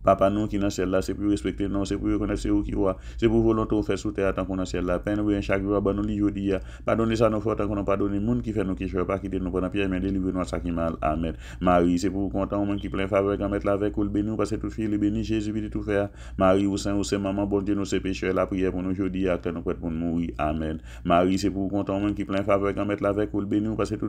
Papa nou ki nan sel la, se pou yon respekte nan, se pou yon konekse yon ki wwa Se pou volonto ou fè sou tè atan pou nan sel la Pen wè yon chak vwa ban nou li yodi ya Padone sa nou fò tan konon padone moun ki fè nou ki chwe Pakide nou konan piye men de li vè nou atsakimal Amen Mari se pou yon kontan ou men ki plen favek amet la vek Oul ben nou pasè tout fili beni jesu pi di tou fè Mari ou sen ou sen maman bon di nou se pechè La priè pou nou jodi ya, akè nou pwè pou nou yi Amen Mari se pou yon kontan ou men ki plen favek amet la vek Oul ben bon nou pasè tout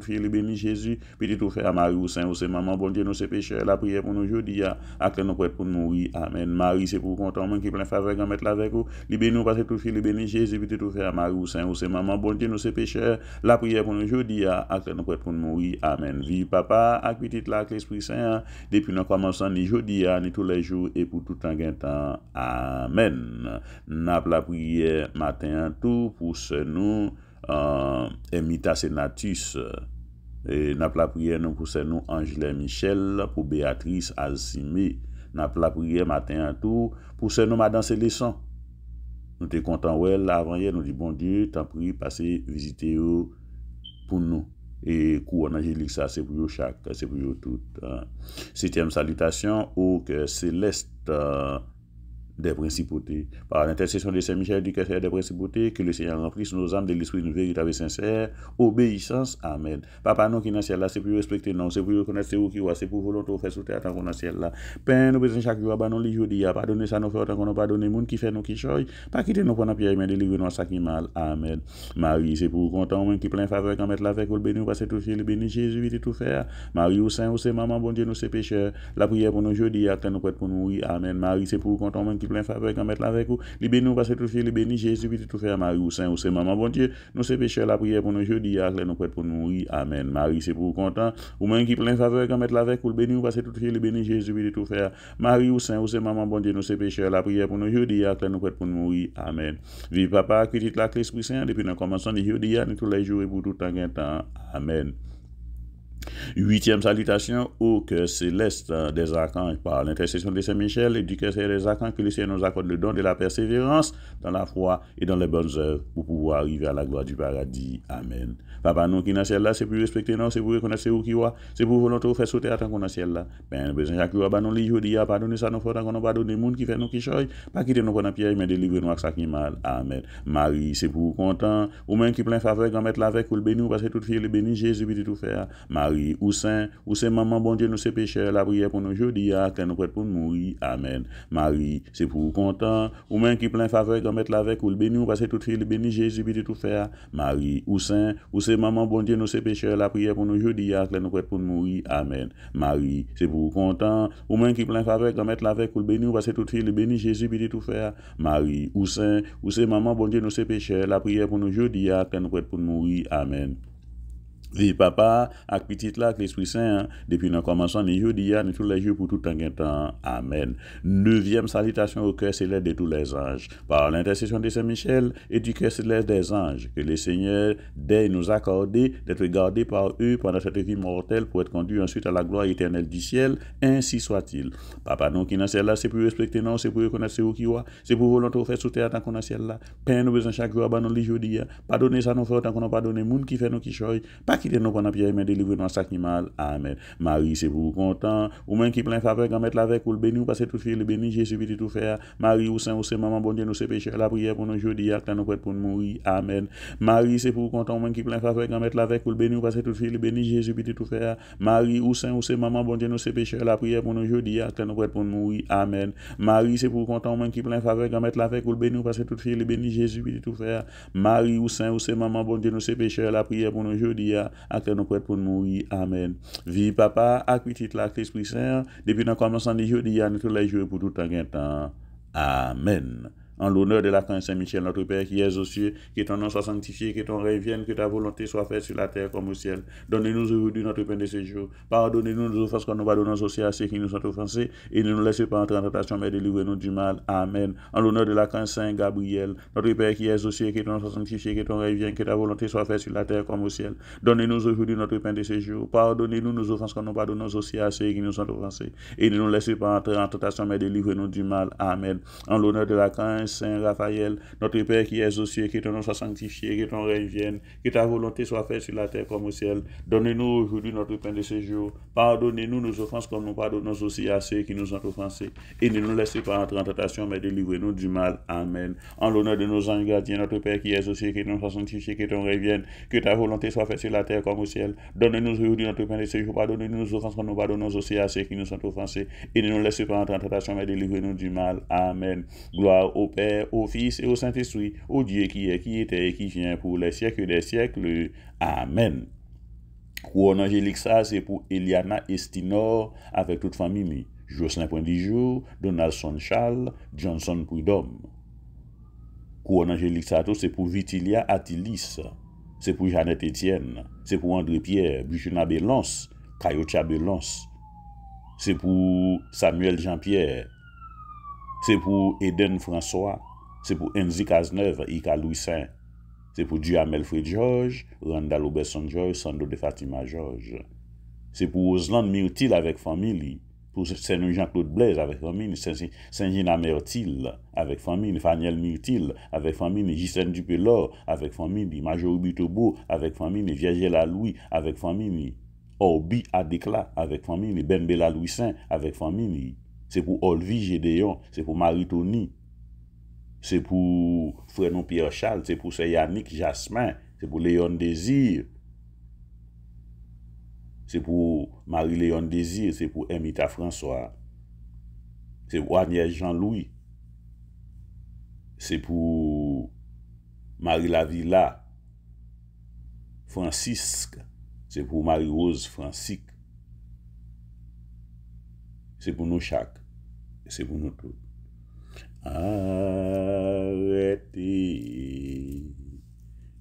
Moui, amen. Mari, se pou kontan moun ki plen favek an met la vek ou. Libe nou, paset toufi libe ni Jezi. Libe toufi an Marou, sen ou se maman. Bondi nou se peche. La priye pou nou jodi ya. Akle nou pou et pou nou moui. Amen. Vi papa, akwitit la akle espri sen. Depi nou koman san ni jodi ya. Ni tou le jou. E pou tout an gen tan. Amen. Nap la priye matin an tou. Pou se nou. Emi euh, ta senatus. Nap la priye nou. Pou se nou. Anjoule Michel. Pou Beatrice Azimé. N ap la priye maten an tou. Pou se nou ma dan se lesan. Nou te kontan wè. La avan ye nou di bon die. Tan priye pase visite yo pou nou. E kou an angelik sa. Se pou yo chak. Se pou yo tout. Sityem salutasyon. Ou ke selest. Euh, de principouté. Par l'intercession de Saint-Michel du kerser de principouté, que le Seigneur nous prisse nos âmes de l'esprit nous véritables et sincères. Obéissance. Amen. Papa, non ki nan ciel la se pou respecter, non se pou reconnaître se ou ki ou a se pou voulant tout faire sous terre tan kon nan ciel la. Pen, nou bezin chakri ou a banon li jodi, a padonné sa nou fèr tan kon nou padonné moun ki fèr nou ki choy, pa kitè nou pon a pièr men de l'igou nou a sakimal. Amen. Marie, se pou kontan mwen ki plen favek amèt la fèk ou l'beni ou pasè tout fèl, l'beni Jésus dit tout f qui plein faveur qu'on met là avec vous. Li béni ou passe tout fait, béni Jésus qui tout fait Marie ou Saint ou Saint Maman. Bon Dieu, nous c'est péché la prière pour nous jeudi, à nous prête pour nous oui. Amen. Marie, c'est pour content. Ou même qui plein faveur qu'on met là avec vous, béni ou que tout fait, li béni Jésus qui tout fait Marie ou Saint ou Saint Maman. Bon Dieu, nous c'est péché la prière pour nous jeudi, à nous prête pour nous oui. Amen. Vive papa, critique la l'Esprit Saint depuis nous commençons de jeudi, à nous tous les jours et pour tout temps, temps. Amen. Huitième salutation, au cœur céleste des archanges, par l'intercession de Saint-Michel et du cœur des archanges, que le Seigneur nous accorde le don de la persévérance dans la foi et dans les bonnes œuvres pour pouvoir arriver à la gloire du paradis. Amen. Papa, nous qui dans ciel là, c'est pour respecter nous, c'est pour reconnaître où qui voit, c'est pour volonté faire sauter à temps qu'on dans ciel là. Ben, besoin chaque jour, nous lit a ah, pardonner ça, nous faut qu'on nous pardonne monde qui fait nous qui choye, pas quitter nous pendant pierre, mais délivrer nous à ça qui mal. Amen. Marie, c'est pour vous content, ou même qui plein faveur, grand mettre avec, ou le béni, parce que toute fille le béni, Jésus, tout faire. Marie, Marie, ou Saint, ou ces Maman, bon Dieu, nous ses pécheurs, la prière pour nous jeudi, à que nous prête pour mourir. Amen. Marie, c'est pour vous content, ou même qui plein faveur, qu'on la veille, ou le béni, ou parce que toute fille, béni Jésus, puis tout faire. Marie, ou Saint, ou ces Maman, bon Dieu, nous c'est pécheurs, la prière pour nous jeudi, à que nous prête pour nous mourir. Amen. Marie, c'est pour vous content, ou même qui plein faveur, qu'on la veille, ou le béni, ou parce que toute fille, béni Jésus, puis tout faire. Marie, ou Saint, ou ces Maman, bon Dieu, nous ses pécheurs, la prière pour nous jeudi, à que nous prête pour nous mourir. Amen oui papa, ak petite la, ak l'Esprit Saint, hein, depuis nous commençons, ni jeudi, ni tous les jours, pour tout un temps. Amen. Neuvième salutation au cœur céleste de tous les anges. Par l'intercession de Saint-Michel et du cœur céleste des anges, que le Seigneur dès nous accorder d'être gardés par eux pendant cette vie mortelle pour être conduits ensuite à la gloire éternelle du ciel, ainsi soit-il. Papa, nous qui dans ciel là, c'est pour respecter non c'est pour reconnaître ce qui est, c'est pour volontaire faire sous terre tant qu'on dans ciel là. Pain nous besoin chaque jour, abandonner les jeudi, hein. pardonner ça nous fait tant qu'on pas donné. monde qui fait nous qui choy kite nou kon apye men delivre nan sak nos mal. Amen. c'est pour vous content. Ou qui ki plen fave la lavek ou le béni, ou pase tout fi Le béni, Jésus vite tout faire. Marie ou saint ou c'est maman bon dieu nous se pécheur la prière pour nous jodi ak la nou pwet pou nou mouri. Amen. c'est pour vous content. ou men ki plen fave la lavek ou le beni ou pase tout fi Le beni. Jésus biti tout faire. Marie ou saint ou c'est maman bon dieu nous se pécheur la prière pour nous jodi ak nous nou pour nous mourir. mouri. Amen. c'est pour vous content. ou qui ki plen fave la lavek ou le beni ou pase tout fi Le beni. Jésus, tout faire. Marie ou Saint ou c'est maman, bon Dieu, nous c'est pécheur la prière pour nous aujourd'hui. akte nou pou et pou nou yi, amen. Vi papa, akwitit la, krispri se, depi nan kwa monsan di yo di yan, tout la yi jo pou tout an gen tan, amen. en l'honneur de la crainte, Saint-Michel, notre Père qui es aux cieux, que ton nom soit sanctifié, que ton règne vienne, que ta volonté soit faite sur la terre comme au ciel. donnez nous aujourd'hui notre pain de ce jour. Pardonnez-nous nos offenses qu'on nous pardonnons aussi à ceux qui nous ont offensés, et ne nous laissez pas entrer en tentation, mais délivrez-nous du mal. Amen. En l'honneur de la Saint-Gabriel, notre Père qui es aux cieux, que ton nom soit sanctifié, que ton règne vienne, que ta volonté soit faite sur la terre comme au ciel. Donnez-nous aujourd'hui notre pain de ce jour. Pardonnez-nous nos offenses qu'on nous pardonnons aussi à ceux qui nous ont offensés, et ne nous laissez pas entrer en tentation, mais délivrez-nous du mal. Amen. En l'honneur de la Saint Saint Raphaël, notre Père qui es aux cieux, que ton nom soit sanctifié, que ton règne vienne, que ta volonté soit faite sur la terre comme au ciel. Donne-nous aujourd'hui notre pain de ce jour. Pardonnez-nous nos offenses comme nous pardonnons aussi à ceux qui nous ont offensés. Et ne nous laissez pas entrer en tentation, mais délivrez-nous du mal. Amen. En l'honneur de nos anges gardiens, notre Père qui es aux cieux, que ton nom soit sanctifié, que ton règne vienne, que ta volonté soit faite sur la terre comme au ciel. Donne-nous aujourd'hui notre pain de ce jour. Pardonnez-nous nos offenses comme nous pardonnons aussi à ceux qui nous ont offensés. Et ne nous laissez pas entrer en tentation, mais délivrez-nous du mal. Amen. Gloire au Père Au Fils et au Saint-Esprit Au Dieu qui est, qui était et qui vient Pour les siècles des siècles Amen Kouan Angelik Sato C'est pour Eliana Estinor Avec toute famille Jocelyn Pondijou Donaldson Charles Johnson Poudhomme Kouan Angelik Sato C'est pour Vitilia Atilis C'est pour Jeannette Etienne C'est pour André Pierre Bichouna Belance Kayotia Belance C'est pour Samuel Jean-Pierre Se pou Eden François, se pou Enzi Kaznev, Ika Louis Saint, se pou Dua Melfred Georges, Randal Oberson Georges, Sando de Fatima Georges, se pou Roseland Myrtil avek famili, se pou Saint-Jean-Claude Blaise avek famili, Saint-Jean Amertil avek famili, Fanyel Myrtil avek famili, Gisène Dupé-Lor avek famili, Major Buitobo avek famili, Viagel Aloui avek famili, Orbi Adekla avek famili, Ben Bela Louis Saint avek famili. Se pou Olvi Gedeyon, se pou Maritoni, se pou Frenon Pierre Charles, se pou Seyannik Jasmin, se pou Léon Désir, se pou Marie Léon Désir, se pou Emita François, se pou Agnès Jean-Louis, se pou Marie Lavilla, se pou Marie-Lavilla Francisque, se pou Marie-Rose Francique, se pou Nouchak, Sepoun nou tou. Arrete,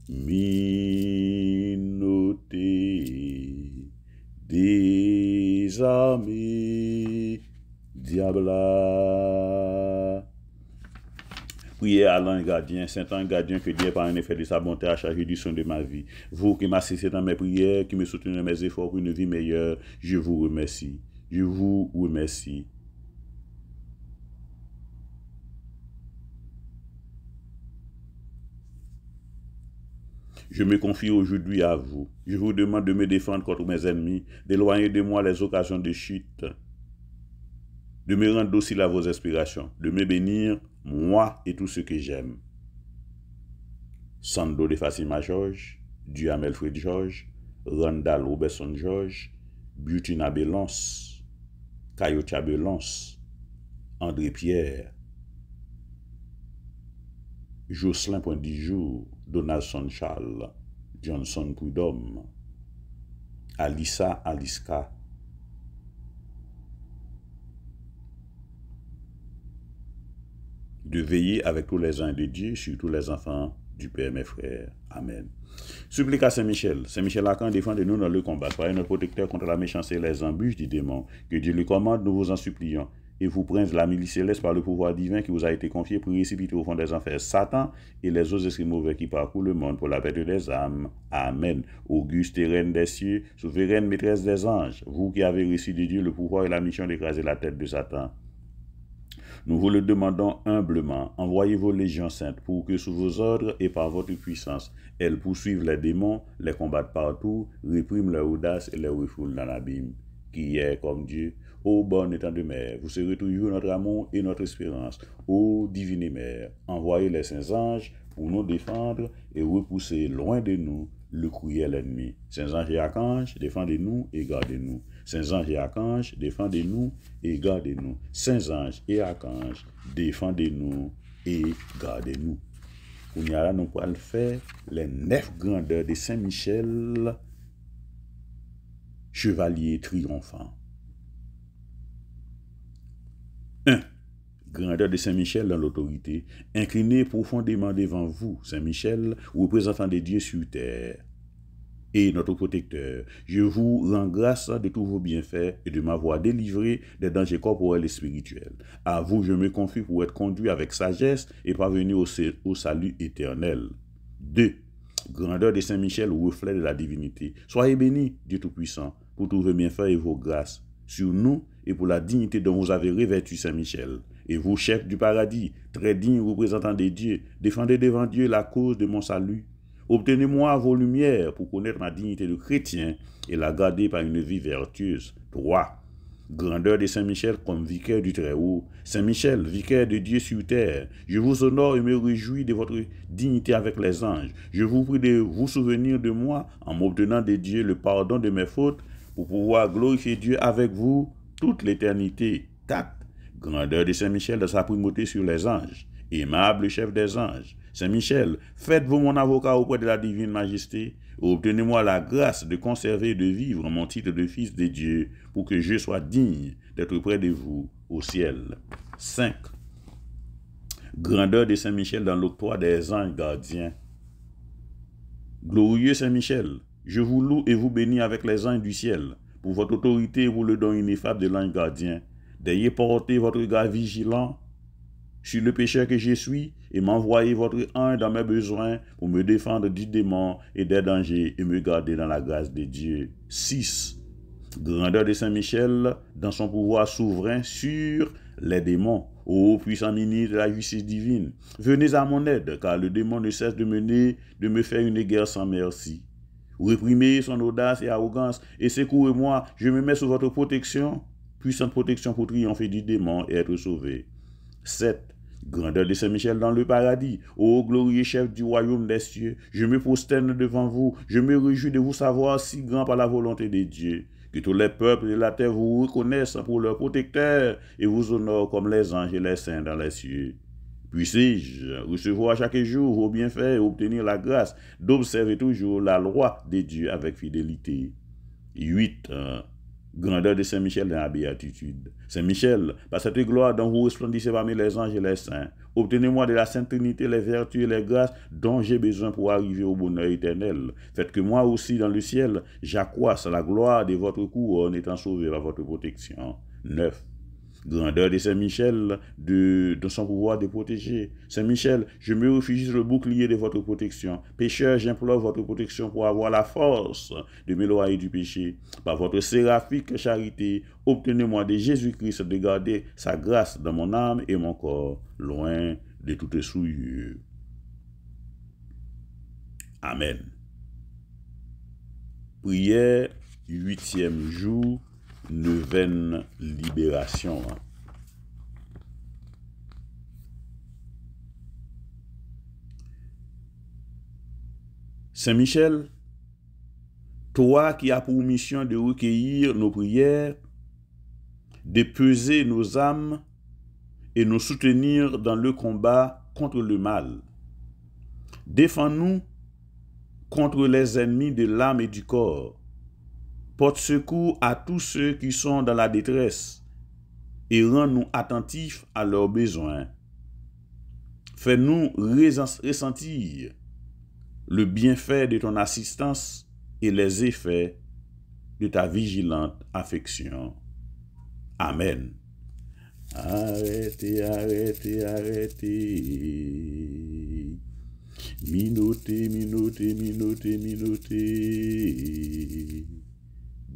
minote, dezame, diabla. Pouye alan gadyen, sentan gadyen, fe diye par an efèl de sa bontè, achache di son de ma vi. Vou ki m'asise dan mè pouye, ki mè soutenè mè zè fòk, pou yon vi mèyèr, je vou remersi. Je vou remersi. Je me confie aujourd'hui à vous. Je vous demande de me défendre contre mes ennemis, d'éloigner de moi les occasions de chute, de me rendre docile à vos inspirations, de me bénir, moi et tous ceux que j'aime. Sando de Fatima George, Duhamel Fred George, Randall Robertson George, Butina Belance, Cayotia Belance, André Pierre, Jocelyn jours, Donaldson Charles, Johnson Prudhomme, Alissa Aliska, de veiller avec tous les uns de Dieu sur tous les enfants du Père, mes frères. Amen. Supplique à Saint-Michel. Saint-Michel Lacan, défendez-nous dans le combat. Soyez notre protecteur contre la méchanceté et les embûches du démon. Que Dieu lui commande, nous vous en supplions et vous de la milice céleste par le pouvoir divin qui vous a été confié pour récipiter au fond des enfers Satan et les autres esprits mauvais qui parcourent le monde pour la perte des âmes. Amen. Auguste et reine des cieux, souveraine maîtresse des anges, vous qui avez reçu de Dieu le pouvoir et la mission d'écraser la tête de Satan. Nous vous le demandons humblement, envoyez vos légions saintes pour que sous vos ordres et par votre puissance, elles poursuivent les démons, les combattent partout, répriment leur audace et les refoulent dans l'abîme. Qui est comme Dieu, Ô bonne et de mère, vous serez toujours notre amour et notre espérance. Ô divine mère, envoyez les saints anges pour nous défendre et repousser loin de nous le cruel ennemi. Saints anges et archanges, défendez-nous et gardez-nous. Saints anges et archanges, défendez-nous et gardez-nous. Saints anges et archanges, défendez-nous et gardez-nous. Pour nous allons faire les neuf grandeurs de Saint-Michel, chevalier triomphant. 1. Grandeur de Saint-Michel dans l'autorité. incliné profondément devant vous, Saint-Michel, représentant des dieux sur terre. Et notre protecteur, je vous rends grâce de tous vos bienfaits et de m'avoir délivré des dangers corporels et spirituels. À vous, je me confie pour être conduit avec sagesse et parvenir au, salut éternel. 2. Grandeur de Saint-Michel, reflet de la divinité. Soyez béni, Dieu Tout-Puissant, pour tous vos bienfaits et vos grâces sur nous et pour la dignité dont vous avez revêtu Saint-Michel. Et vous, chefs du paradis, très digne représentant des dieux, défendez devant Dieu la cause de mon salut. Obtenez-moi vos lumières pour connaître ma dignité de chrétien et la garder par une vie vertueuse. 3. Grandeur de Saint-Michel comme vicaire du Très-Haut. Saint-Michel, vicaire de Dieu sur terre, je vous honore et me réjouis de votre dignité avec les anges. Je vous prie de vous souvenir de moi en m'obtenant de Dieu le pardon de mes fautes pour pouvoir glorifier Dieu avec vous toute l'éternité, tact, grandeur de Saint-Michel dans sa primauté sur les anges, aimable chef des anges. Saint-Michel, faites-vous mon avocat auprès de la divine majesté, obtenez-moi la grâce de conserver et de vivre mon titre de fils de Dieu, pour que je sois digne d'être près de vous au ciel. 5. Grandeur de Saint-Michel dans l'octroi des anges gardiens. Glorieux Saint-Michel, je vous loue et vous bénis avec les anges du ciel pour votre autorité et pour le don ineffable de l'ange gardien. D'ayez porter votre regard vigilant sur le pécheur que je suis et m'envoyez votre aide dans mes besoins pour me défendre du démon et des dangers et me garder dans la grâce de Dieu. 6. Grandeur de Saint-Michel dans son pouvoir souverain sur les démons. Ô puissant ministre de la justice divine, venez à mon aide, car le démon ne cesse de mener, de me faire une guerre sans merci. Réprimer son audace et arrogance et secouez moi je me mets sous votre protection, puissante protection pour triompher du démon et être sauvé. 7. Grandeur de Saint-Michel dans le paradis. Ô glorieux chef du royaume des cieux, je me prosterne devant vous, je me réjouis de vous savoir si grand par la volonté des dieux. Que tous les peuples de la terre vous reconnaissent pour leur protecteur et vous honorent comme les anges et les saints dans les cieux. Puissé-je recevoir chaque jour vos bienfaits et obtenir la grâce d'observer toujours la loi de Dieu avec fidélité. 8. Euh, grandeur de Saint-Michel dans la béatitude. Saint-Michel, par cette gloire dont vous resplendissez parmi les anges et les saints, obtenez-moi de la Sainte Trinité les vertus et les grâces dont j'ai besoin pour arriver au bonheur éternel. Faites que moi aussi dans le ciel, j'accroisse la gloire de votre cour en étant sauvé par votre protection. 9 grandeur de Saint-Michel, de, son pouvoir de protéger. Saint-Michel, je me réfugie sur le bouclier de votre protection. Pécheur, j'implore votre protection pour avoir la force de m'éloigner du péché. Par votre séraphique charité, obtenez-moi de Jésus-Christ de garder sa grâce dans mon âme et mon corps, loin de toute souillure. Amen. Prière, huitième jour neuvaine libération. Hein. Saint-Michel, toi qui as pour mission de recueillir nos prières, de peser nos âmes et nous soutenir dans le combat contre le mal. Défends-nous contre les ennemis de l'âme et du corps Porte secours à tous ceux qui sont dans la détresse et rends-nous attentifs à leurs besoins. Fais-nous ressentir le bienfait de ton assistance et les effets de ta vigilante affection. Amen. Arrêtez, arrêtez, arrêtez. Minotez, minotez, minotez, minotez.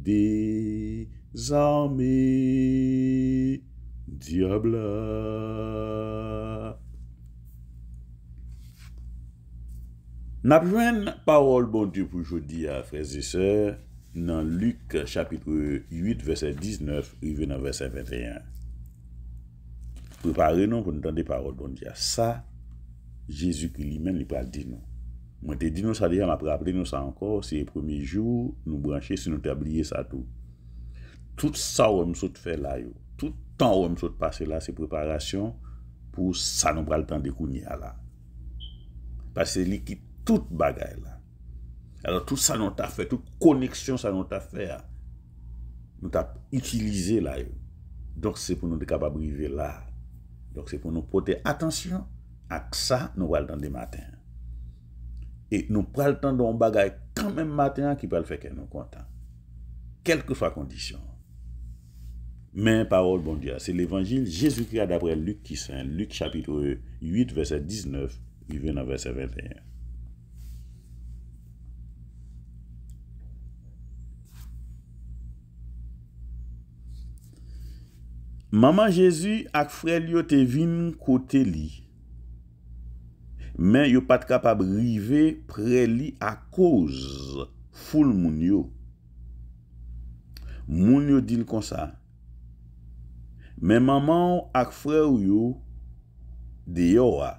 Désarmé diable. N'apjwen parol bon die poujou di a freze se, nan Luke chapitre 8 verse 19, rive nan verse 21. Pou pa renon pou nou tan de parol bon die a sa, Jésus ki li men li pa di non. Mwen te di nou sa di yam apre apre nou sa ankor Si e premi jou nou branche se nou te abliye sa tou Tout sa wè msou te fè la yo Tout tan wè msou te pase la se preparasyon Pou sa nou pral tan de kouni a la Pase liki tout bagay la Alors tout sa nou ta fè, tout koneksyon sa nou ta fè Nou ta itilize la yo Dok se pou nou de kapabrive la Dok se pou nou pote atensyon Ak sa nou pral tan de maten Et nous pren le temps d'en bagaille quand même matin, qui peut le faire qu'elle n'en compte pas. Quelquefois condition. Mais parole bon Dieu, c'est l'évangile Jésus-Christ d'après Luc XVI, Luc chapitre 8, verset 19, et venant verset 21. Maman Jésus ak frèl yo te vin kote li. Men yo pat kapab rive pre li akouz foul moun yo. Moun yo dil konsa. Men maman ak fre ou yo de yo a.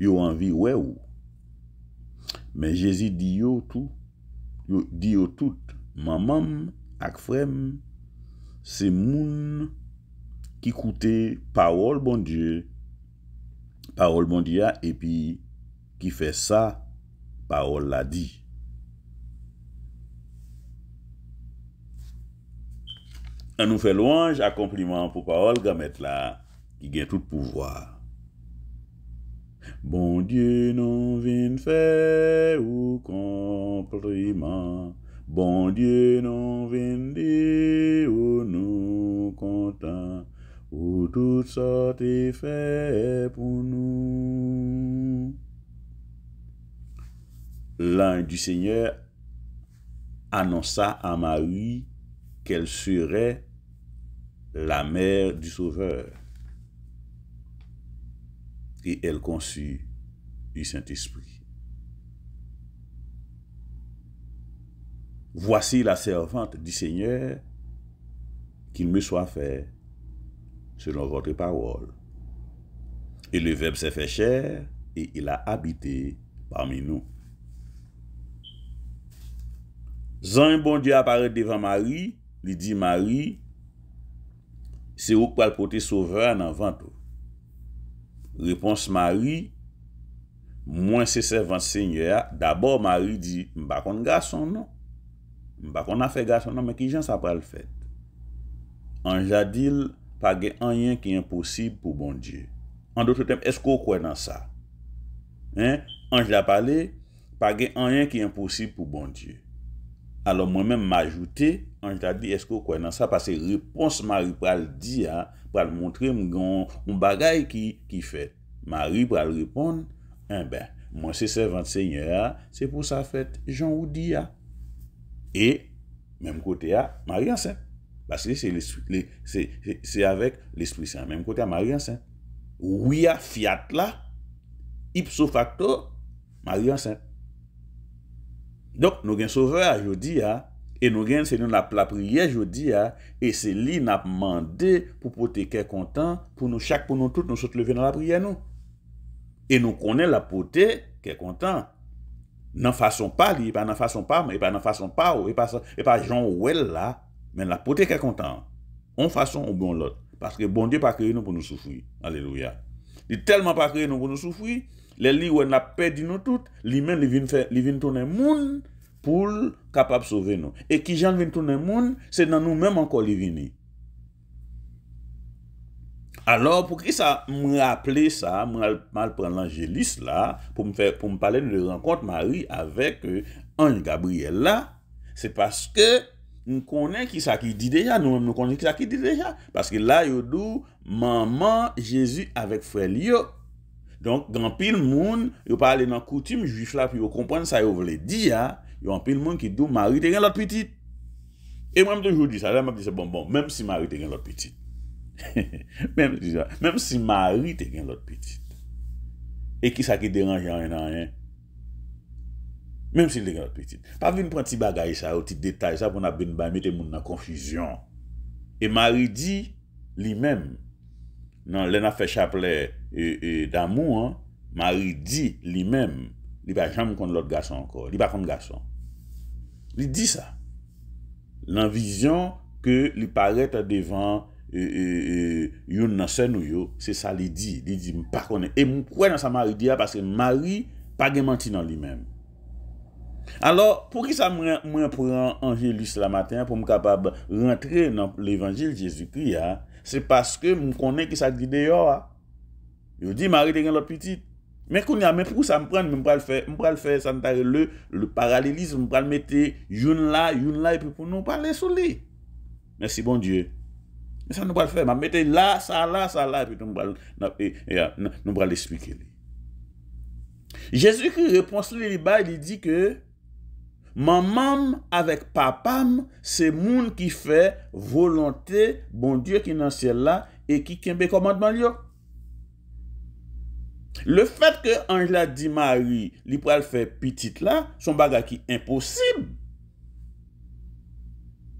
Yo anvi we ou. Men Jezi di yo tout. Di yo tout. Maman ak fre moun se moun ki koute parol bon Dje. Paol bon diya, epi ki fe sa, paol la di. An nou fe louange a kompliment pou paol gamet la, ki gen tout pouvoi. Bon die non vin fe ou kompliment, Bon die non vin de ou nou kontant, Où tout ça est fait pour nous. L'un du Seigneur annonça à Marie qu'elle serait la mère du Sauveur. Et elle conçut du Saint-Esprit. Voici la servante du Seigneur, qu'il me soit fait selon votre parole. Et le verbe s'est fait cher, et il a habité parmi nous. Zan y bon dieu appare devant Marie, li di Marie, se ouk pal pote souveran nan vantou. Réponse Marie, mwen se servant seigne ya, d'abord Marie di, mbakon n'ga son nan, mbakon na fe gasson nan, men ki jen sa pral fèt. An jadil, pa gen anyen ki yon posib pou bon diyo. An do te tem, esko ou kwen nan sa? Hen, an j la pale, pa gen anyen ki yon posib pou bon diyo. Alo, mwen men m ajoute, an j la di, esko ou kwen nan sa? Pase, repons mary pou al diya, pou al montre mgon, m bagay ki fet. Mary pou al repon, en eh ben, mwen se se vant se nye a, se pou sa fet, j an ou diya. E, men m kote a, m a rien se. Bas li se avèk l'espri, se an mèm kote a maryan sen. Ouya fiat la, ipso facto, maryan sen. Dok nou gen sovè a jodi ya, e nou gen se nou la priye jodi ya, e se li nap mande pou pote ke kontan, pou nou chak pou nou tout nou sot leve nan la priye nou. E nou konen la pote ke kontan. Nan fason pa li, e pa nan fason pa, e pa nan fason pa ou, e pa jan wèl la, Men la potè kè kontan. On fason ou bon lot. Parce que bon Dieu pa kreye nou pou nou soufoui. Alléluia. Di telman pa kreye nou pou nou soufoui, le li wè na pè di nou tout, li men li vin tonè moun pou kapab souve nou. E ki jan vin tonè moun, se nan nou men mèm anko li vini. Alors, pou ki sa mè rappele sa, mè al pren l'angelis la, pou m'pale nou de renkonte mari avèk euh, Anj Gabriela, se paske Nou konen ki sa ki di deja Nou konen ki sa ki di deja Paske la yo dou Maman, Jezu, avèk fèl yo Donk, nan pil moun Yo pale nan koutim juif la Pi yo kompren sa yo vle di ya Yo nan pil moun ki dou Mami te gen lot piti E mwenm te joudi sa Mèm si mari te gen lot piti Mèm si mari te gen lot piti E ki sa ki deranje anjen anjen Mem si li genot petit. Pa vin pou an ti bagay sa, ou ti detay sa, pou nan ben bami te moun nan konfisyon. E mari di, li menm. Nan lè nan fèch ap lè, e, e, e, damou, an. Mari di, li menm. Li pa chan moun kon lòt gason anko. Li pa kon gason. Li di sa. Nan vizyon ke li paret a devan, e, e, e, yon nan sè nou yo. Se sa li di. Li di, mou pa konen. E mou kwen nan sa mari di a, parce mari pa gen manti nan li menm. Alors, pou ki sa mwen pran anje lus la matin, pou m kapab rentre nan l'Evangel Jésus-Christ, se paske m konen ki sa gide yo. Yo di, m a rete gen l'opetit. Mè konen, mè pou sa m pren, m pral fè, m pral fè, le paralelisme, m pral mette yon la, yon la, epi pou nou pral lè sou li. Mè si bon Dieu. Mè sa nou pral fè, m a mette la, sa la, sa la, epi pou nou pral lè spikè li. Jésus-Christ repons lè li ba, li di ke Mamam avèk papam Se moun ki fè Volontè Bon dieu ki nan sè la E ki kèmbe komandman yo Le fèt ke Anjela di Mari Li pou al fè pitit la Son baga ki imposib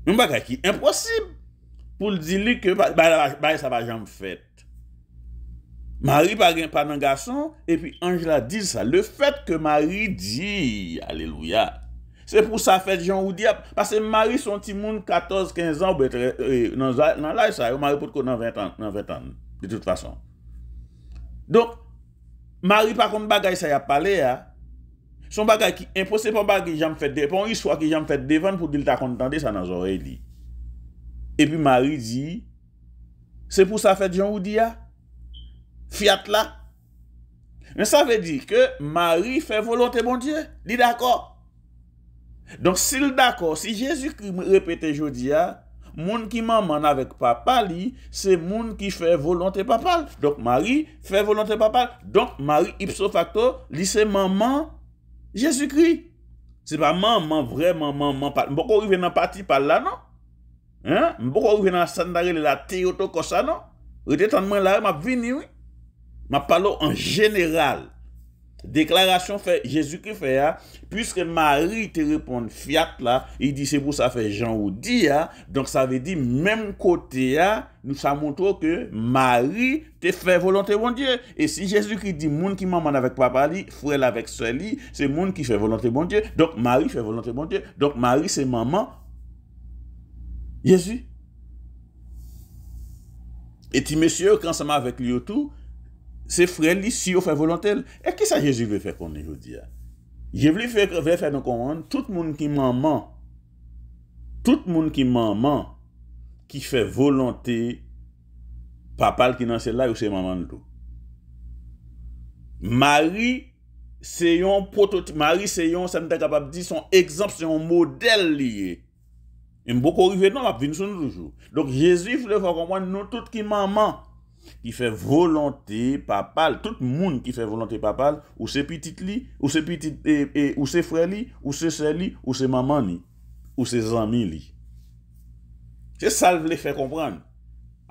Son baga ki imposib Poul di li ke Mari sa pa jam fèt Mari pa nan gason E pi Anjela di sa Le fèt ke Mari di Aleluya Se pou sa fèt jan ou di ap, pase mari son timoun 14-15 an, ou bete e, nan la y sa, ou mari pou tko nan 20 an, de tout fason. Don, mari pa kon bagay sa y ap pale ya, son bagay ki impose pon bagay jan fèt, pon y swa ki jan fèt devan, pou dil ta kontande sa nan zore li. E pi mari di, se pou sa fèt jan ou di ya, fiat la. Men sa ve di ke, mari fè volonté bon die, li d'akor. Donk sil d'akor, si Jezu kri repete jodia, moun ki maman avek papa li, se moun ki fe volante papa li. Donk mari fe volante papa li, donk mari ipso facto li se maman Jezu kri. Se pa maman, vreman maman, mboko yu venan pati pala non? Mboko yu venan sandare li la teyoto kosa non? Rite tan mwen la re, mabini ou, mabalo an general. Déclaration fait Jésus-Christ fait hein. puisque Marie te répond fiat là, il dit c'est pour ça fait Jean ou dit hein. donc ça veut dire même côté hein, nous ça montre que Marie te fait volonté bon Dieu et si Jésus-Christ dit monde qui maman avec papa lui, avec soeur c'est monde qui fait volonté bon Dieu. Donc Marie fait volonté bon Dieu. Donc Marie c'est maman Jésus. Et ti monsieur quand ça m'a avec lui tout Se fre li si yo fe volantel. E ki sa Jezou ve fe konnen yo di ya? Je vli ve fe konnen, tout moun ki maman, tout moun ki maman, ki fe volantel, papal ki nan sel la, yo se maman nou. Mari, se yon potot, Mari se yon, se mta kapab di, son ekzamp, se yon model li ye. Yon boko rive non, ap vin sou nou toujou. Donk Jezou vli fe konnen, nou tout ki maman, Ki fè volonté papal Tout moun ki fè volonté papal Ou se pitit li Ou se frè li Ou se se li Ou se maman li Ou se zanmi li Se sal vle fè kompran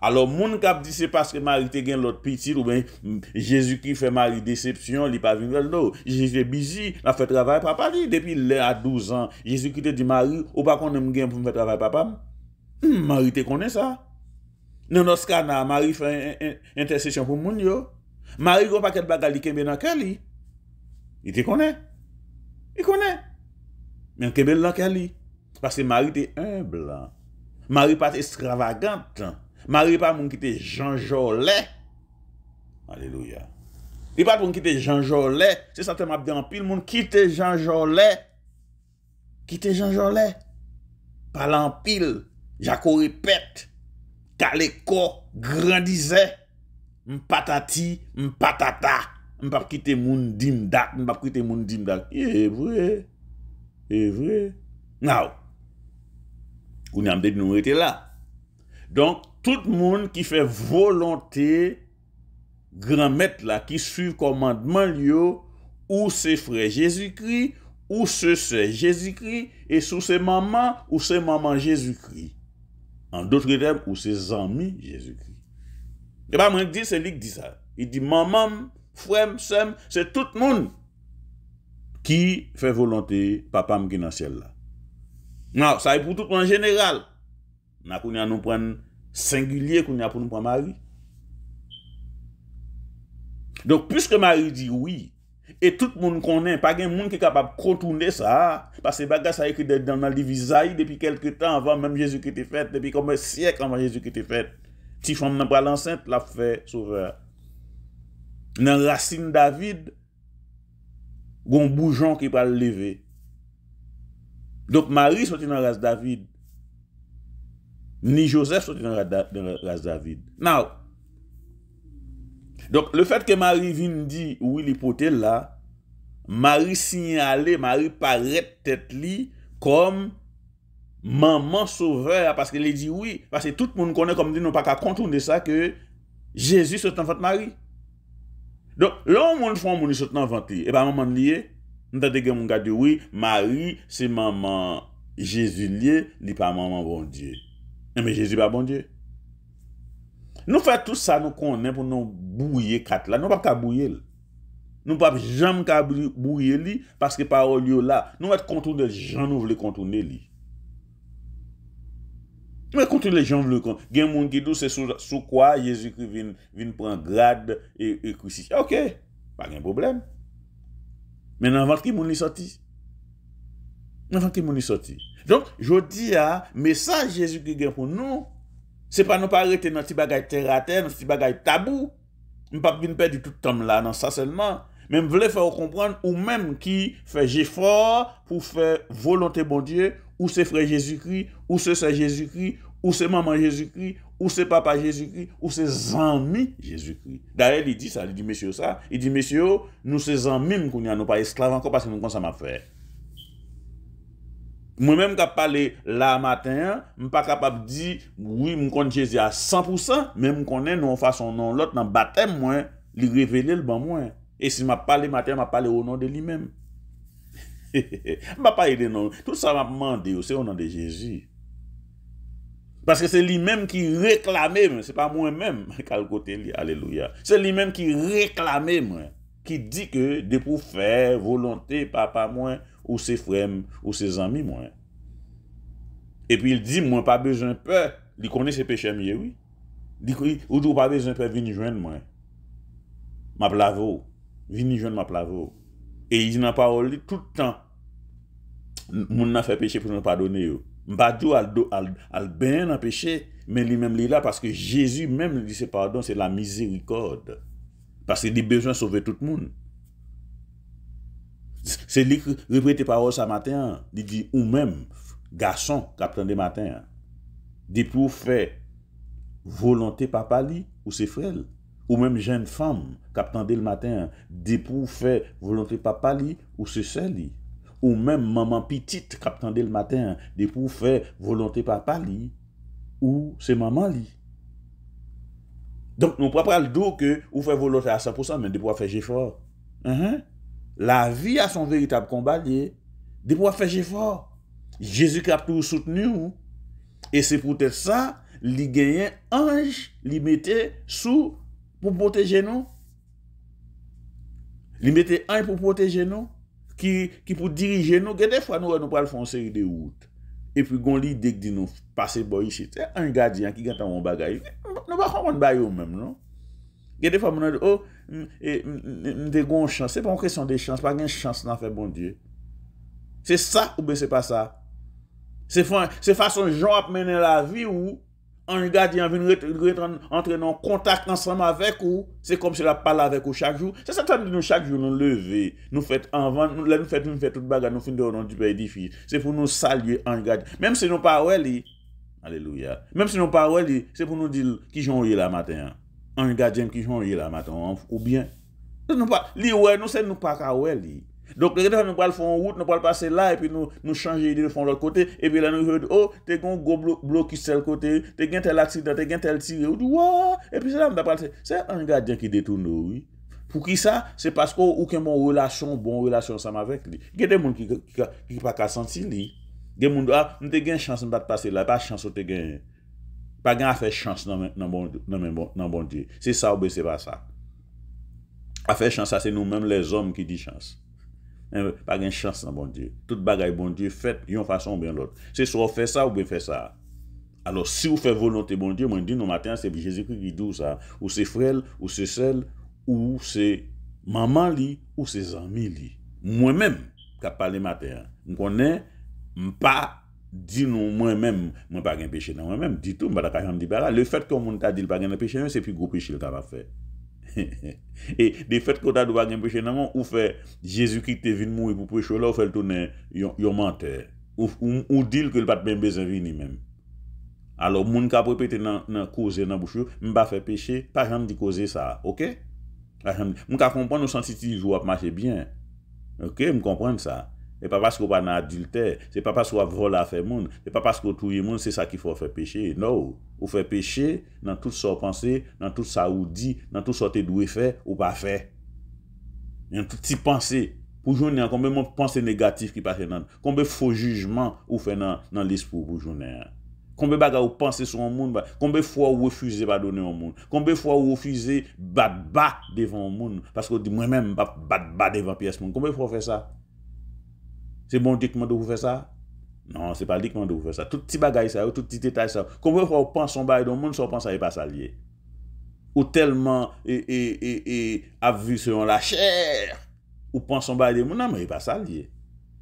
Alors moun kap di se paske mari te gen lot pitit Ou ben jésus ki fè mari decepcion Li pa vinvel nou Jésus ki fè biji la fè travè papali Depi le a douz an Jésus ki te di mari Ou pa konen gen pou mwen fè travè papal hmm, Mari te konen sa Nou nou skana, Marie fè interseksyon pou moun yo. Marie kon pa ket baga li kembe nan kali. I te konen. I konen. Men kembe nan kali. Pase Marie te imblan. Marie pat extravagant. Marie pat moun ki te janjole. Aleluya. Marie pat moun ki te janjole. Se sa tem ap de anpil, moun ki te janjole. Ki te janjole. Pal anpil. Jako ripette. Kale ko grandize, m patati, m patata, m papkite moun dimdak, m papkite moun dimdak, e vre, e vre, nou, kouniamde nou ete la. Donk, tout moun ki fe volante, granmet la, ki suiv komandman liyo, ou se fre Jezikri, ou se se Jezikri, e sou se maman, ou se maman Jezikri. an doutre dem ou se zanmi Jezoukri. E ba mwen di, se lik di sa. I di, mamam, fwem, sem, se tout moun ki fe volante papam genan siel la. Non, Nan, sa e pou tout mwen general. Na koun ya nou pren sengulye koun ya pou nou pren mari. Donk, pwiske mari di oui, E tout moun konen, pa gen moun ki kapap kontoune sa, pa se bagas a ekri den nan divizay, depi kelke tan, avan menm Jezu ki te fet, depi komen siyek anman Jezu ki te fet, ti fom nan pralansent la fe souver. Nan rasin David, goun boujon ki pal leve. Dok Marie sou ti nan ras David, ni Joseph sou ti nan ras David. Now, Donk, le fèt ke mari vin di, oui, li pote la, mari sinyale, mari paret tèt li, kom, maman souver, paske li di, oui, paske tout moun konen kom di, nou pa ka kontoun de sa, ke Jésus sot nan vant mari. Donk, lò moun fòm mouni sot nan vant li, e pa maman liye, nou ta degè moun gade, oui, mari, se maman Jésus liye, li pa maman bon die. E eh, me Jésus pa bon die. Nou fè tout sa nou konen pou nou bouye kat la, nou pa ka bouye li. Nou pa jam ka bouye li, paske pa ou li yo la. Nou fè kontou de jan nou vle kontou ne li. Nou fè kontou de jan nou vle kontou. Gen moun ki dou se sou kwa, Yezou kri vin pran grad e, e krisi. Ok, pa gen problem. Men nan vant ki moun li soti? Nan vant ki moun li soti? Donk, jo di ya, mesaj Yezou kri gen pou nou, Se pa nou pa rete nan ti bagay tere a tere, nan ti bagay tabou. M pa bin pe di tout tom la nan sa selman. Men m vle fè ou kompran ou menm ki fè jè fò pou fè volontè bon die ou se fè Jésus-Kri, ou se se Jésus-Kri, ou se maman Jésus-Kri, ou se papa Jésus-Kri, ou se zanmi Jésus-Kri. Da el, y di sa, y di mesyo sa, y di mesyo, nou se zanmim kouni anou pa esklavan ko paske nou konsa ma fè. Mwen men mwen ka pale la maten, mwen pa kapap di, woui, mwen konen Jezi a 100%, men mwen konen nou anfa son nan lot nan batem mwen, li revenel ban mwen. E si mwen pale maten, mwen pale o nan de li men. Mwen pa pale de nan, tout sa mwen mande yo, se o nan de Jezi. Paske se li men ki reklame mwen, se pa mwen men, kal kote li, aleluya. Se li men ki reklame mwen, ki di ke de pou fè, volontè, pa pa mwen, Ou se frem, ou se zami mwen E pi il di mwen pa bezon pe Li konen se peche mwen Li koui, ou do pa bezon pe Vini jwen mwen Ma plavo, vini jwen ma plavo E il di nan parol li toutan Moun nan fe peche Pou nan padone yo Mba do al ben nan peche Men li men li la Paske jesu men li dise pardon Se la mizerikod Paske li bezon sove tout moun Se lik reprete pa wa sa matin, li di ou men, gason kapten de matin, di pou fè volonté papa li, ou se frel. Ou men jen fèm kapten de le matin, di pou fè volonté papa li, ou se sel li. Ou men maman pitit kapten de le matin, di pou fè volonté papa li, ou se maman li. Donk nou prapal do ke ou fè volonté a 100%, men di pou fè jè fòr. An, an. la vi a son veritab komba liye, di pou a feche fort. Jezu kap tou soutenou, e se pou tè sa, li genyen anj, li mette sou pou poteje nou. Li mette anj pou poteje nou, ki pou dirije nou. Gede fwa nou anou pral fonseri de wout. E pou gondi dek di nou, pase boyi chite, an gadi an ki gata mou bon bagayi. Nou bakan kon bayou mèm, non? Gede fwa mounan di, oh, m de gon chans. Se pon kresyon de chans, pa gen chans nan fe bon die. Se sa ou be se pa sa. Se fason jop menen la vi ou, an gadi an vi nou retran entre nan kontak ansanm avek ou, se kom se la pal avek ou chak jou. Se satan nou chak jou nou leve, nou fet anvan, nou let nou fet nou fet tout baga, nou fin de oran di pe edifi. Se pou nou salye an gadi. Mem se nou pa we li, aleluya, mem se nou pa we li, se pou nou di ki jounri la maten an. an y gadyen ki yon yè la matan, an fokou byen. Li wè, nou se nou pa ka wè li. Dok le gade fèm nou pal fòn wout, nou pal pase la, epi nou chanje yè li fòn lò kote, epi la nou fèm, oh, te kon go blokise l kote, te gen tel atidat, te gen tel tside, ou di wò, epi se la mda pal se, se an y gadyen ki detoun nou, oui. Fou ki sa, se pasko ou ke mon relasyon, bon relasyon sam avèk li. Gede moun ki pa ka sansi li, gede moun do a, nou te gen chans mda pase la, pa chans ou te gen... Pa gen a fè chans nan bon die. Se sa ou be se pa sa. A fè chans sa se nou menm les om ki di chans. Menm pa gen chans nan bon die. Tout bagay bon die fèt yon fason ou ben lot. Se so fè sa ou be fè sa. Alo si ou fè volonté bon die, mwen di nou maten se bi Jezikou ki dou sa. Ou se frel, ou se sel, ou se maman li, ou se zami li. Mwen menm ka pale maten. Mwen konen, mwen pa maten. Di nou mwen men mwen pa gen peche nan mwen men Di tou mba da kajan di bela Le fet kon moun ta di l pa gen peche nan Se pi go peche l ta va fe E de fet kon ta di pa gen peche nan Ou fe jesu ki te vin moun Ou fe l toune yon mante Ou dil ke l pat ben bezan vi ni men Alo moun ka pwepete nan kouze nan bouchou Mba fe peche Pajan di kouze sa Ok Moun ka kompon nou san si ti jou ap mache bien Ok m kompon sa E pa pask ou pa nan adultè, se pa pask ou a vol a fè moun, se pa pask ou touye moun, se sa ki fò fè pechè, nou, ou fè pechè, nan tout sa pensè, nan tout sa ou di, nan tout sa te dwe fè, ou pa fè. Yon tout ti pensè, pou jounè, konbe moun pensè negatif ki pa fè nan, konbe fò jujman, ou fè nan l'espo pou jounè. Konbe baga ou pensè sou an moun, konbe fò ou oufize pa donè an moun, konbe fò ou oufize, bat bat devan an moun, pask ou di mwen men bat bat bat devan pi as m Se bon dikman do pou fè sa? Nan, se pa dikman do pou fè sa. Tout ti bagay sa yo, tout ti detay sa yo. Komwe fwa ou pan son bayi don moun, sou pan sa yo pa salye. Ou telman, e, e, e, e, avvi seyon la chèr. Ou pan son bayi den moun, nan mwen yo pa salye.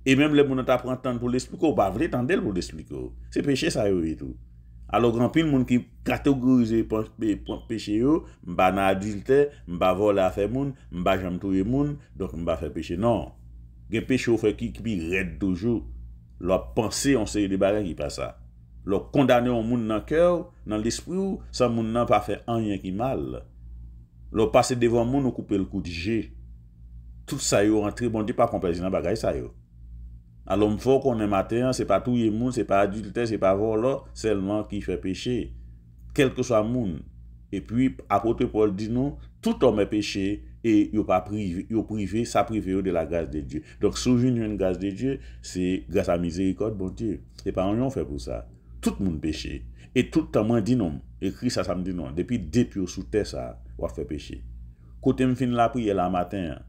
E mèm le moun an ta pran tan pou l'esplikou, ba vle tan del pou l'esplikou. Se peche sa yo etou. Alo, granpil moun ki kategorize peche yo, mba nan adultè, mba volè a fè moun, mba jam touye moun, donk mba fè peche nan. gen peche ou fe ki ki pi red dojou, lò panse yon se yon de bagay ki pa sa, lò kondane yon moun nan kèw, nan l'esprou, sa moun nan pa fe an yon ki mal, lò pase devan moun ou koupe l'kouti jè, tout sa yon rentre, bon di pa komplezi nan bagay sa yon, alon fò konen maten, se pa tou yon moun, se pa adultè, se pa vò lò, selman ki fe peche, kelke swa moun, epi apote pou el di nou, tout omè e peche, E yo prive, yo prive, sa prive yo de la gaz de Diyo. Donk soujoun yon gaz de Diyo, se gaz a mizerikot bon Diyo. E pa an yon fe pou sa. Tout moun peche, e tout ta mwen dinon, ekri sa sam dinon, depi depi yo sou te sa, waf fe peche. Kote m fin la priye la matin,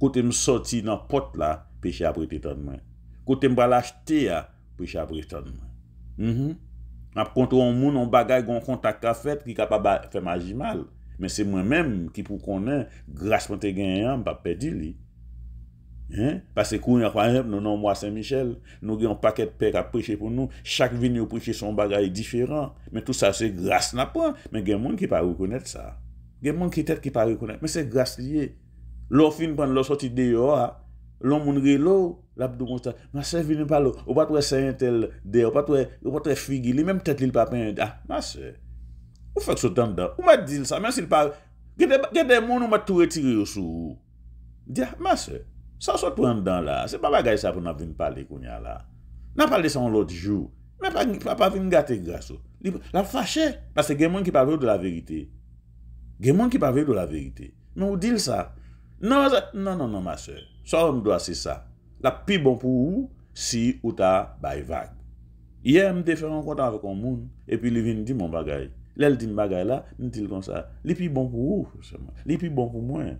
kote m soti nan pot la, peche apre te tanman. Kote m bala chte ya, peche apre te tanman. A p kontou an moun, an bagay gon kontak ka fet, ki ka pa fe majimal. Men se mwen menm ki pou konnen, grase mwen te gen yon, pa pedi li. Pase koun yon kwa jep, nou nan mwa Saint-Michel, nou gen yon paket pek apreche pou nou, chak vini apreche son bagay diferan, men tout sa se grase na pon, men gen mwen ki pa rekonnet sa. Gen mwen ki tet ki pa rekonnet, men se grase li ye. Lò fin pan lò soti de yo a, ah, lò moun re lò, lò moun se vini palo, ou patwe se yon tel de, ou patwe figi li, menm tet li l pa pen, ah, masè. Ou fèk sou dan dan? Ou mwen dil sa? Mwen sil par... Gè de moun ou mwen tou etir yo sou? Di ya, mwen se, sa sou ton dan la. Se baba gay sa pou nan vin pale koun ya la. Nan pale sa an lot jou. Nan pa vin gate krasou. La fache. Pase gen mwen ki pale yo de la verite. Gen mwen ki pale yo de la verite. Mwen ou dil sa? Nan, nan, nan, mwen se. Sa ou mwen doa se sa. La pi bon pou ou? Si ou ta bay vag. Ye mde fè an konta avèk an moun. E pi li vin di mwen bagay. Lè l di n bagay la, n di l kon sa, li pi bon pou ou, li pi bon pou mwen.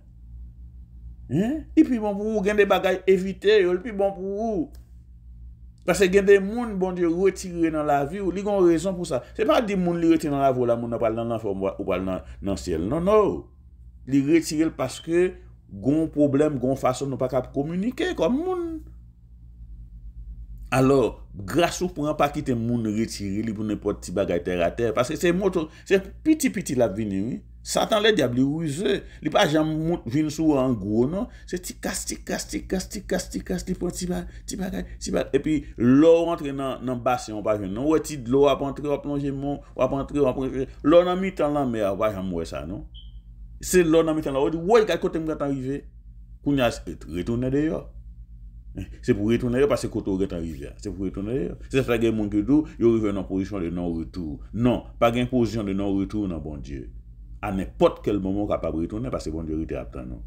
Li pi bon pou ou, gen de bagay evite yo, li pi bon pou ou. Pase gen de moun bon di yo retire nan la vi ou, li kon rezon pou sa. Se pa di moun li retire nan la vi ou la moun apal nan fom ou apal nan siel, nan nou. Non. Li retire l paske gon problem, gon fason nou pa kap komunike kon moun. alor, grasou pou an pa kite moun retiri li pou ne pot ti bagay ter a ter paske se motou, se piti piti la vini mi satan le diab li wize, li pa jam moun vin sou an gwo non se ti kasi, ti kasi, ti kasi, ti kasi, ti kasi, ti kasi, ti kasi, ti bagay, ti bagay, ti bagay epi lo rentre nan basi an bagay non we ti lo ap rentre, ap rentre, ap rentre, ap rentre, ap rentre lo nan mi tan la me a vajan mou e sa non se lo nan mi tan la, we di woy kat kote mou gata rive koun ya retoune de yo Se pou retoune yo, pa se koto get an vizya Se pou retoune yo Se se fage moun ki dou, yo revè nan pozisyon de nan retou Nan, pa gen pozisyon de nan retou nan bon die An ne pot kel moun Kwa pa bretoune, pa se bon die rete aptan nan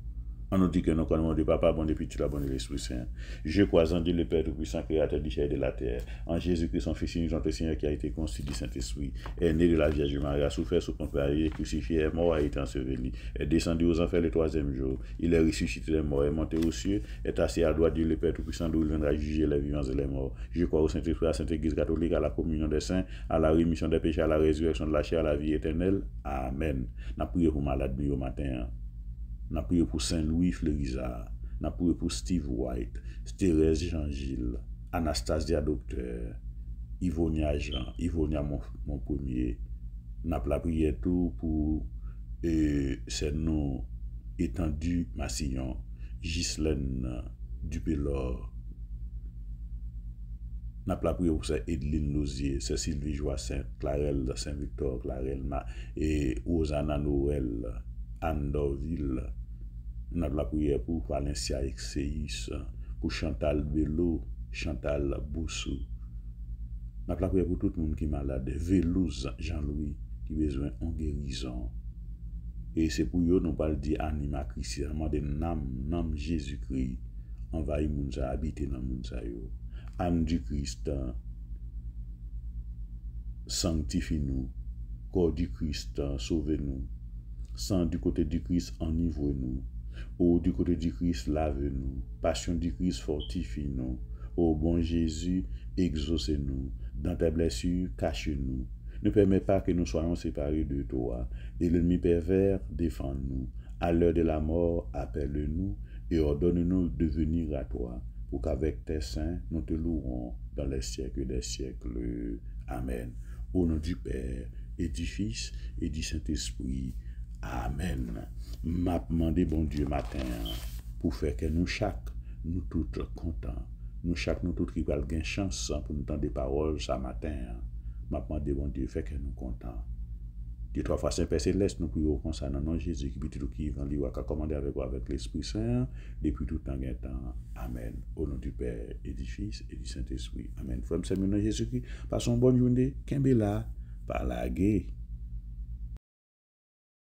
On nous dit que nous connaissons du Papa, bon depuis tu la bonne de l'Esprit Saint. Je crois en Dieu le Père Tout-Puissant, Créateur du ciel et de la terre, en Jésus-Christ, son Fils unique, notre Seigneur, qui a été conçu du Saint-Esprit, est né de la Vierge Marie, a souffert sous le crucifié, est mort, a été enseveli, est descendu aux enfers le troisième jour. Il est ressuscité des morts, est monté aux cieux, est assis à droite Dieu le Père Tout-Puissant, d'où il viendra juger les vivants et les morts. Je crois au Saint-Esprit, à la Sainte Église catholique, à la communion des saints, à la rémission des péchés, à la résurrection de la chair, à la vie éternelle. Amen. N'a prié pour malade au matin. Hein. nan pouye pou Saint Louis Fleurisard, nan pouye pou Steve White, Stérèse Jean-Gilles, Anastasia Docteur, Yvonnia Jean, Yvonnia Monpremier, nan pouye pouye tout pou e, se nou etendu masignon, Gislaine Dupé-Lorre, nan pouye pouye pou se Edeline Nozier, se Sylvie Joissin, Clarelle Saint-Victor, Clarelle et Rosana Norelle, Andorville Nat la kouye pou Palencia Ekseyis pou Chantal Belou, Chantal Boussou Nat la kouye pou tout moun Ki malade, Velouz Jean-Louis Ki bezwen on gerizan E se pou yo nou pal di Anima Christia, mande nam Nam Jezoukri Anvay mounza habite nan mounza yo An di Christ Sanctifi nou Kou di Christ Sauve nou sans du côté du Christ, enivre-nous. Ô du côté du Christ, lave-nous. Passion du Christ, fortifie-nous. Ô bon Jésus, exauce nous Dans tes blessures, cache-nous. Ne permets pas que nous soyons séparés de toi. Et l'ennemi pervers, défends-nous. À l'heure de la mort, appelle-nous et ordonne-nous de venir à toi, pour qu'avec tes saints, nous te louerons dans les siècles des siècles. Amen. Au nom du Père, et du Fils, et du Saint-Esprit. Amen. M'apman de bon dieu matin pou fèkè nou chak nou toutre kontan. Nou chak nou toutre ki val gen chansan pou nou tan de parol sa matin. M'apman de bon dieu fèkè nou kontan. Dito a fwa sempè se lèst nou kouyo konsan nanon Jezik bitirou ki van li waka komande avek wavet l'Espri Saint. Depi toutan gen tan. Amen. O non di pè edi fils edi sent espri. Amen. Fèm semen nan Jezik. Pason bon dioun de kembela. Palage.